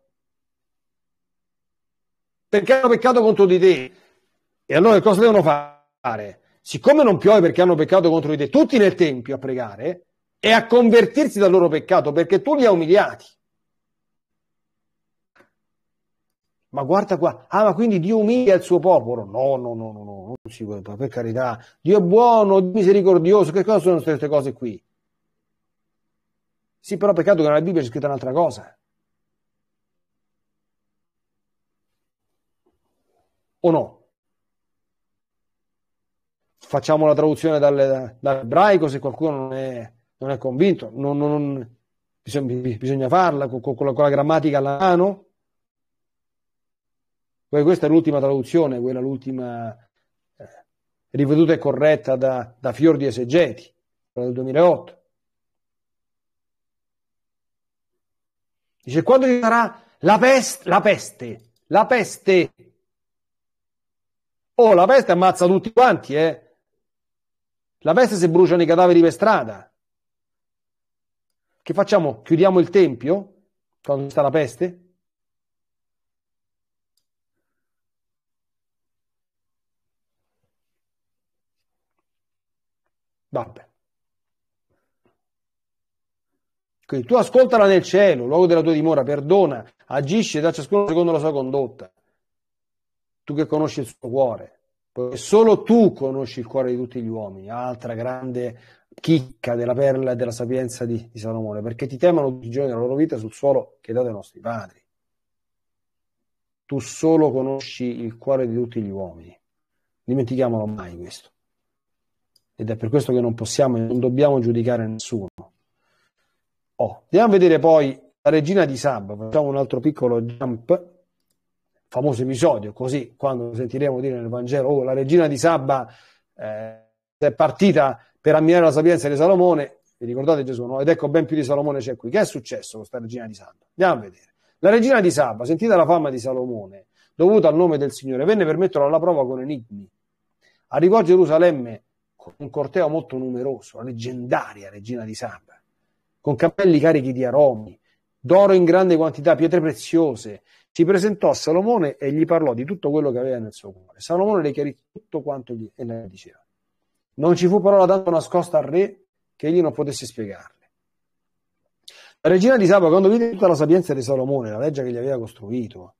Perché hanno peccato contro di te. E allora cosa devono fare? Siccome non piove perché hanno peccato contro di te, tutti nel Tempio a pregare e a convertirsi dal loro peccato perché tu li hai umiliati. ma guarda qua, ah ma quindi Dio umilia il suo popolo? No, no, no, no, no, non si può, per carità, Dio è buono, Dio misericordioso, che cosa sono queste cose qui? Sì, però peccato che nella Bibbia c'è scritta un'altra cosa. O no? Facciamo la traduzione dall'ebraico se qualcuno non è, non è convinto, non, non, bisogna, bisogna, farla con, con, con la grammatica alla mano questa è l'ultima traduzione, quella l'ultima eh, riveduta e corretta da, da Fiordi Esegeti, quella del 2008. Dice, quando ci sarà la, pest- la peste, la peste, oh, la peste ammazza tutti quanti, eh? La peste se bruciano i cadaveri per strada. Che facciamo? Chiudiamo il tempio quando sta la peste? Vabbè. Quindi tu ascoltala nel cielo, luogo della tua dimora, perdona, agisci da ciascuno secondo la sua condotta. Tu che conosci il suo cuore, perché solo tu conosci il cuore di tutti gli uomini, altra grande chicca della perla e della sapienza di, di Salomone, perché ti temono tutti i giorni della loro vita sul suolo che hai dato ai nostri padri. Tu solo conosci il cuore di tutti gli uomini. Dimentichiamolo mai questo. Ed è per questo che non possiamo, e non dobbiamo giudicare nessuno. Oh, andiamo a vedere poi la regina di Sab, facciamo un altro piccolo jump, famoso episodio, così quando sentiremo dire nel Vangelo, oh, la regina di Sabba eh, è partita per ammirare la sapienza di Salomone, vi ricordate Gesù, no? Ed ecco ben più di Salomone c'è qui. Che è successo con questa regina di Sabba? Andiamo a vedere. La regina di Sabba, sentita la fama di Salomone, dovuta al nome del Signore, venne per metterlo alla prova con enigmi. Arrivò a Gerusalemme un corteo molto numeroso, la leggendaria regina di Saba, con capelli carichi di aromi, d'oro in grande quantità, pietre preziose. Si presentò a Salomone e gli parlò di tutto quello che aveva nel suo cuore. Salomone le chiarì tutto quanto gli, e le diceva. Non ci fu parola tanto nascosta al re che egli non potesse spiegarle. La regina di Saba, quando vide tutta la sapienza di Salomone, la legge che gli aveva costruito,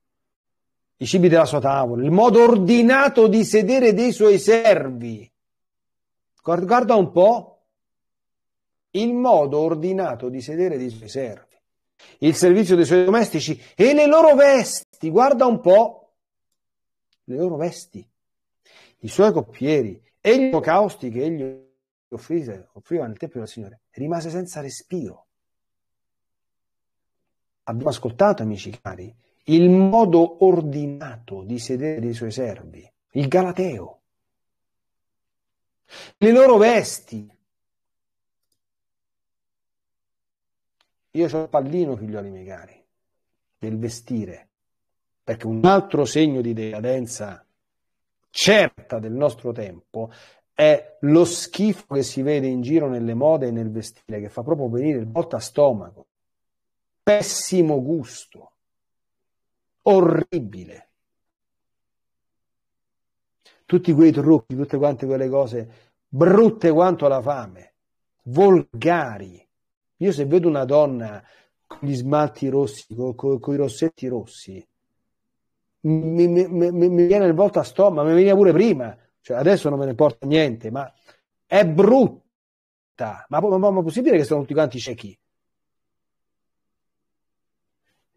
i cibi della sua tavola, il modo ordinato di sedere dei suoi servi, Guarda un po' il modo ordinato di sedere dei suoi servi, il servizio dei suoi domestici e le loro vesti. Guarda un po' le loro vesti, i suoi coppieri e gli olocausti che egli offriva, nel Tempio del Signore. Rimase senza respiro. Abbiamo ascoltato, amici cari, il modo ordinato di sedere dei suoi servi, il Galateo le loro vesti. Io ho il pallino, figlioli miei cari, del vestire, perché un altro segno di decadenza certa del nostro tempo è lo schifo che si vede in giro nelle mode e nel vestire, che fa proprio venire il volta a stomaco. Pessimo gusto, orribile tutti quei trucchi, tutte quante quelle cose brutte quanto la fame, volgari. Io se vedo una donna con gli smalti rossi, con, con, con i rossetti rossi, mi, mi, mi, mi viene il volto a stomaco, mi veniva pure prima, cioè, adesso non me ne porta niente, ma è brutta. Ma, ma, ma, ma possibile che sono tutti quanti ciechi?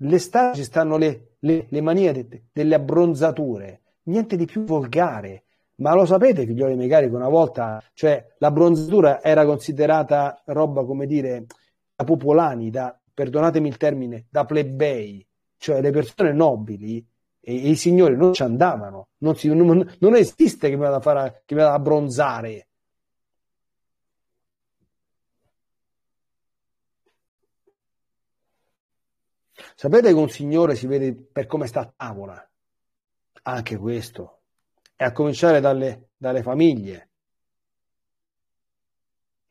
L'estate ci stanno le, le, le manie de, delle abbronzature niente di più volgare. Ma lo sapete, figlioli miei che una volta, cioè, la bronzatura era considerata roba, come dire, da popolani, da, perdonatemi il termine, da plebei. Cioè, le persone nobili e, e i signori non ci andavano. Non, si, non, non esiste che mi vada a, fare, vada a bronzare. Sapete che un signore si vede per come sta a tavola? anche questo. E a cominciare dalle, dalle famiglie.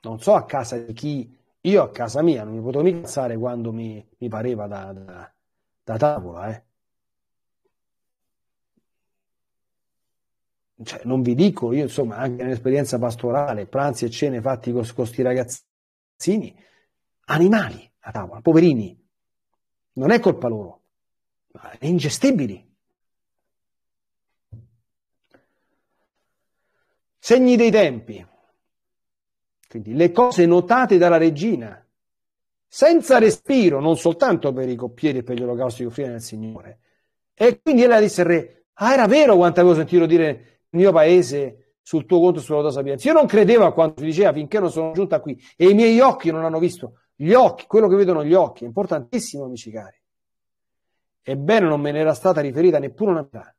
Non so a casa di chi, io a casa mia non mi potevo mica alzare quando mi, mi pareva da, da, da tavola. Eh. Cioè, non vi dico, io insomma, anche nell'esperienza pastorale, pranzi e cene fatti con questi ragazzini, animali a tavola, poverini. Non è colpa loro, ma ingestibili. segni dei tempi, quindi le cose notate dalla regina, senza respiro, non soltanto per i coppieri e per gli olocausti che offrire nel Signore. E quindi ella disse al re, ah era vero quanto avevo sentito dire nel mio paese sul tuo conto sulla tua sapienza. Io non credevo a quanto si diceva finché non sono giunta qui e i miei occhi non hanno visto. Gli occhi, quello che vedono gli occhi, è importantissimo amici cari. Ebbene non me ne era stata riferita neppure una metà.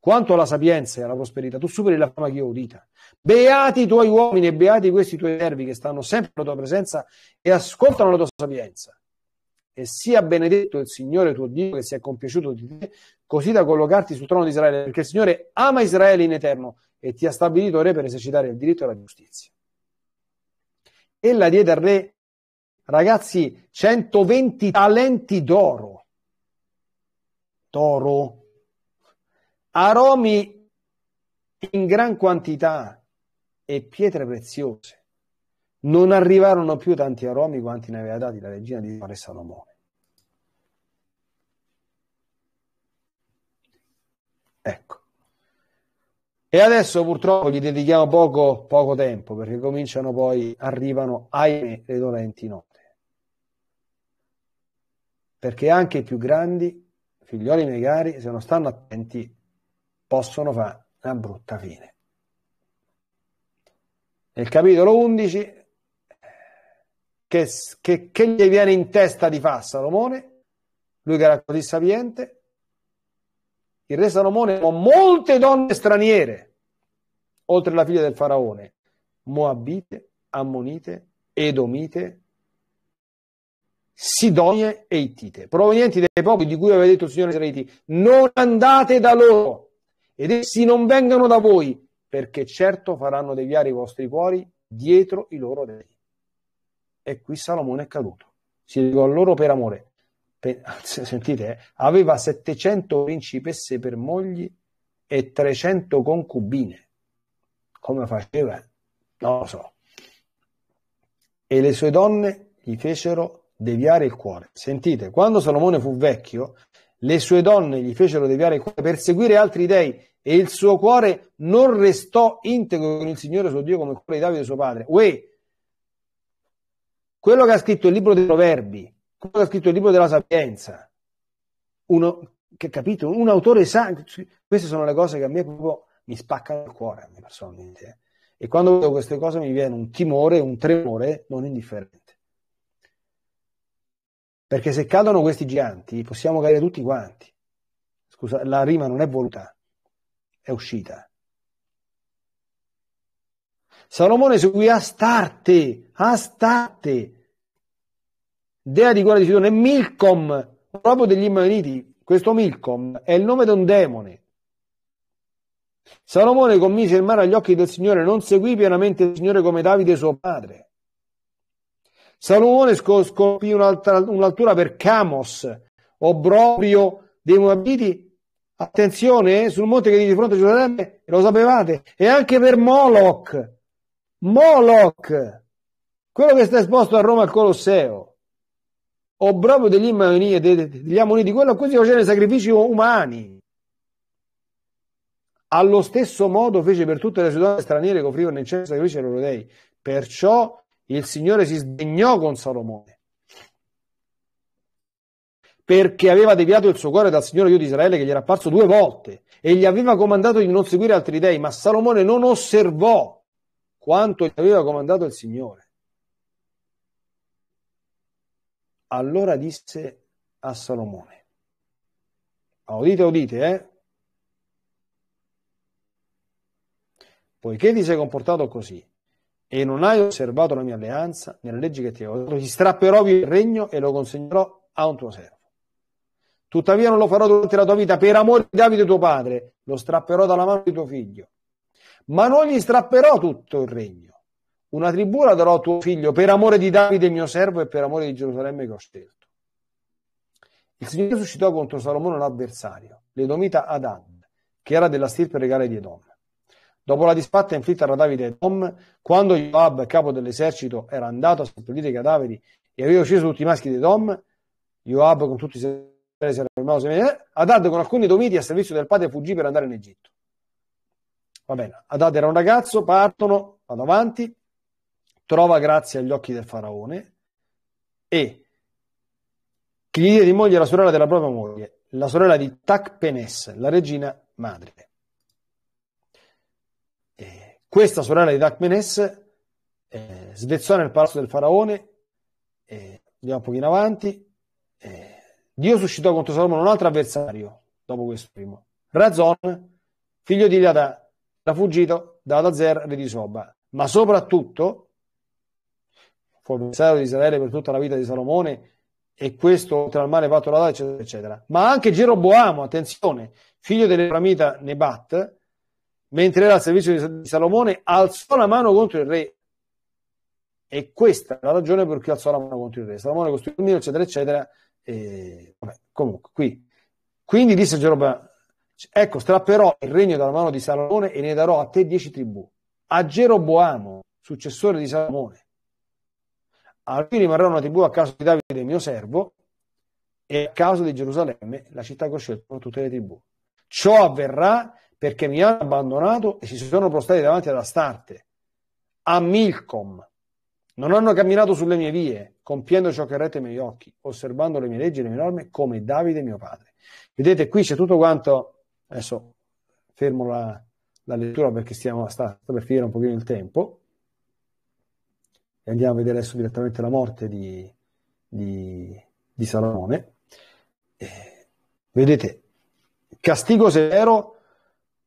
Quanto alla sapienza e alla prosperità, tu superi la fama che io ho udita. Beati i tuoi uomini e beati questi tuoi servi che stanno sempre alla tua presenza e ascoltano la tua sapienza. E sia benedetto il Signore tuo Dio che si è compiaciuto di te, così da collocarti sul trono di Israele, perché il Signore ama Israele in eterno e ti ha stabilito re per esercitare il diritto e la giustizia. Ella diede al re, ragazzi, 120 talenti d'oro. D'oro aromi in gran quantità e pietre preziose. Non arrivarono più tanti aromi quanti ne aveva dati la regina di Re Salomone. Ecco. E adesso purtroppo gli dedichiamo poco, poco tempo perché cominciano poi, arrivano ahimè, le dolenti note. Perché anche i più grandi, figlioli miei cari, se non stanno attenti, possono fare una brutta fine. Nel capitolo 11, che, che, che gli viene in testa di fa Salomone? Lui che era così sapiente. Il re Salomone con molte donne straniere, oltre la figlia del faraone, Moabite, Ammonite, Edomite, Sidonie e Ittite, provenienti dai popoli di cui aveva detto il Signore Israeliti, non andate da loro ed essi non vengano da voi, perché certo faranno deviare i vostri cuori dietro i loro dei. E qui Salomone è caduto. Si legò a loro per amore. Per, <laughs> sentite, eh, aveva 700 principesse per mogli e 300 concubine. Come faceva? Non lo so. E le sue donne gli fecero deviare il cuore. Sentite, quando Salomone fu vecchio, le sue donne gli fecero deviare il cuore per seguire altri dei e il suo cuore non restò integro con il Signore suo Dio come quello di Davide suo padre. Uè, quello che ha scritto il libro dei proverbi, quello che ha scritto il libro della sapienza, uno, che capito, un autore santo, queste sono le cose che a me proprio mi spaccano il cuore, a me personalmente. Eh. E quando vedo queste cose mi viene un timore, un tremore non indifferente. Perché se cadono questi giganti possiamo cadere tutti quanti. Scusa, la rima non è voluta, è uscita. Salomone seguì Astarte, Astarte, dea di guerra di Sidone, e Milcom, proprio degli Immaniti. Questo Milcom è il nome di un demone. Salomone commise il male agli occhi del Signore, non seguì pienamente il Signore come Davide suo padre. Salomone scolpì un'altura per Camos, obbrobrio dei Moabiti, Attenzione eh, sul monte che di fronte a Gerusalemme, lo sapevate, e anche per Moloch. Moloch, quello che sta esposto a Roma al Colosseo, o proprio degli Immaoni, degli Ammoniti, quello a cui si facevano i sacrifici umani. Allo stesso modo fece per tutte le città straniere che offrivano in cielo e sacrifici ai loro dei. Perciò il Signore si sdegnò con Salomone perché aveva deviato il suo cuore dal Signore Dio di Israele che gli era apparso due volte e gli aveva comandato di non seguire altri dei, ma Salomone non osservò quanto gli aveva comandato il Signore. Allora disse a Salomone, ah, udite, udite, eh? Poiché ti sei comportato così e non hai osservato la mia alleanza, nelle leggi che ti ho dato, ti strapperò il regno e lo consegnerò a un tuo servo. Tuttavia non lo farò durante la tua vita, per amore di Davide tuo padre, lo strapperò dalla mano di tuo figlio. Ma non gli strapperò tutto il regno. Una tribù la darò a tuo figlio, per amore di Davide mio servo e per amore di Gerusalemme che ho scelto. Il Signore suscitò contro Salomone un avversario, l'Edomita Adad, che era della stirpe regale di Edom. Dopo la disfatta inflitta da Davide ed Edom, quando Joab, capo dell'esercito, era andato a seppellire i cadaveri e aveva ucciso tutti i maschi di Edom, Joab con tutti i Adad eh, con alcuni domiti a servizio del padre fuggì per andare in Egitto. Va bene, Adad era un ragazzo, partono, vanno avanti, trova grazie agli occhi del faraone e che gli diede di moglie la sorella della propria moglie, la sorella di Tacpenes, la regina madre. E questa sorella di Tacpenes eh, svezzò nel palazzo del faraone, eh, andiamo un pochino avanti, eh, Dio suscitò contro Salomone un altro avversario dopo questo primo. Razon, figlio di Iladà, era fuggito da Adazer, re di Soba. Ma soprattutto fu avversario di Israele per tutta la vita di Salomone e questo tra il male fatto la eccetera, eccetera. Ma anche Geroboamo, attenzione, figlio dell'Eramita Nebat, mentre era al servizio di Salomone, alzò la mano contro il re. E questa è la ragione per cui alzò la mano contro il re. Salomone costruì il muro, eccetera, eccetera e, vabbè, comunque, qui. Quindi disse Geroba, ecco, strapperò il regno dalla mano di Salomone e ne darò a te dieci tribù. A Geroboamo, successore di Salomone, a lui rimarrà una tribù a caso di Davide, mio servo, e a caso di Gerusalemme, la città che ho scelto tutte le tribù. Ciò avverrà perché mi hanno abbandonato e si sono prostrati davanti ad Astarte, a Milcom. Non hanno camminato sulle mie vie, compiendo ciò che rete ai miei occhi, osservando le mie leggi e le mie norme, come Davide mio padre. Vedete, qui c'è tutto quanto, adesso fermo la, la lettura perché stiamo, sta, sta per finire un pochino il tempo, e andiamo a vedere adesso direttamente la morte di, di, di Salomone. Eh, vedete, castigo severo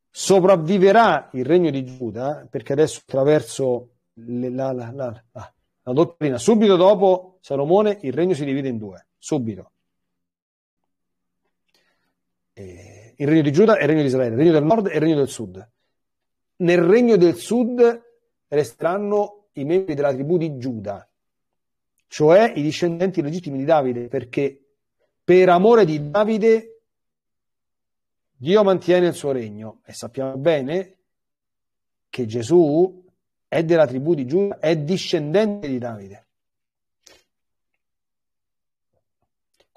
sopravviverà il regno di Giuda, perché adesso attraverso le, la, la, la, la dottrina. Subito dopo Salomone il regno si divide in due, subito. E il regno di Giuda e il regno di Israele, il regno del nord e il regno del sud. Nel regno del sud resteranno i membri della tribù di Giuda, cioè i discendenti legittimi di Davide, perché per amore di Davide Dio mantiene il suo regno e sappiamo bene che Gesù è della tribù di Giuda, è discendente di Davide.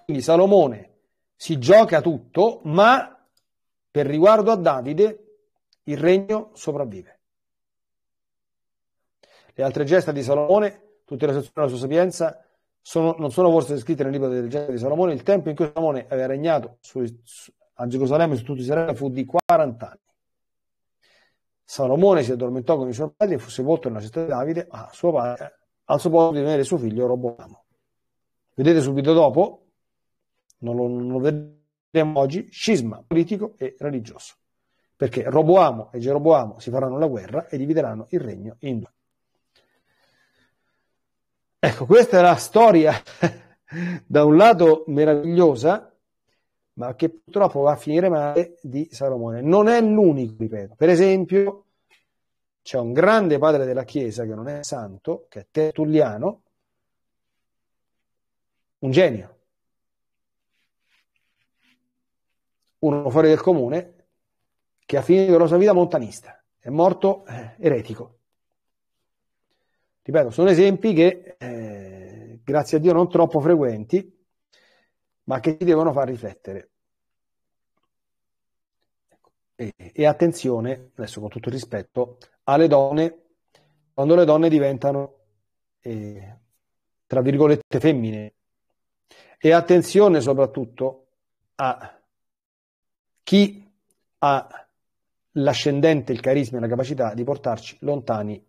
Quindi Salomone si gioca tutto, ma per riguardo a Davide il regno sopravvive. Le altre gesta di Salomone, tutte le sezioni della sua sapienza, sono, non sono forse descritte nel libro delle gesta di Salomone. Il tempo in cui Salomone aveva regnato su, su, a Gerusalemme su tutto Israele fu di 40 anni. Salomone si addormentò con i suoi padri e fu sepolto nella città di Davide a suo padre, al suo posto di tenere suo figlio Roboamo. Vedete subito dopo, non lo, non lo vedremo oggi, scisma politico e religioso, perché Roboamo e Geroboamo si faranno la guerra e divideranno il regno in due. Ecco, questa è la storia <laughs> da un lato meravigliosa ma che purtroppo va a finire male di Salomone. Non è l'unico, ripeto. Per esempio, c'è un grande padre della Chiesa che non è santo, che è Tertulliano, un genio. Uno fuori del comune che ha finito la sua vita montanista, è morto eh, eretico. Ripeto, sono esempi che, eh, grazie a Dio, non troppo frequenti, ma che ti devono far riflettere. Ecco. E, e, attenzione, adesso con tutto il rispetto, alle donne, quando le donne diventano, eh, tra virgolette, femmine. E attenzione soprattutto a chi ha l'ascendente, il carisma e la capacità di portarci lontani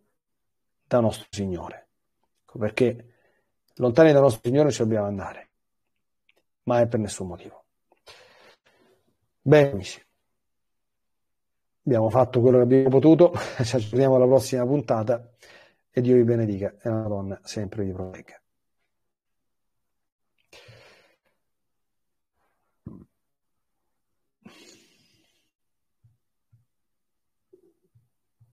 da nostro Signore. Ecco perché lontani da nostro Signore ci dobbiamo andare mai per nessun motivo. Bene, amici, abbiamo fatto quello che abbiamo potuto, <laughs> ci aggiorniamo alla prossima puntata e Dio vi benedica e la Madonna sempre vi protegga.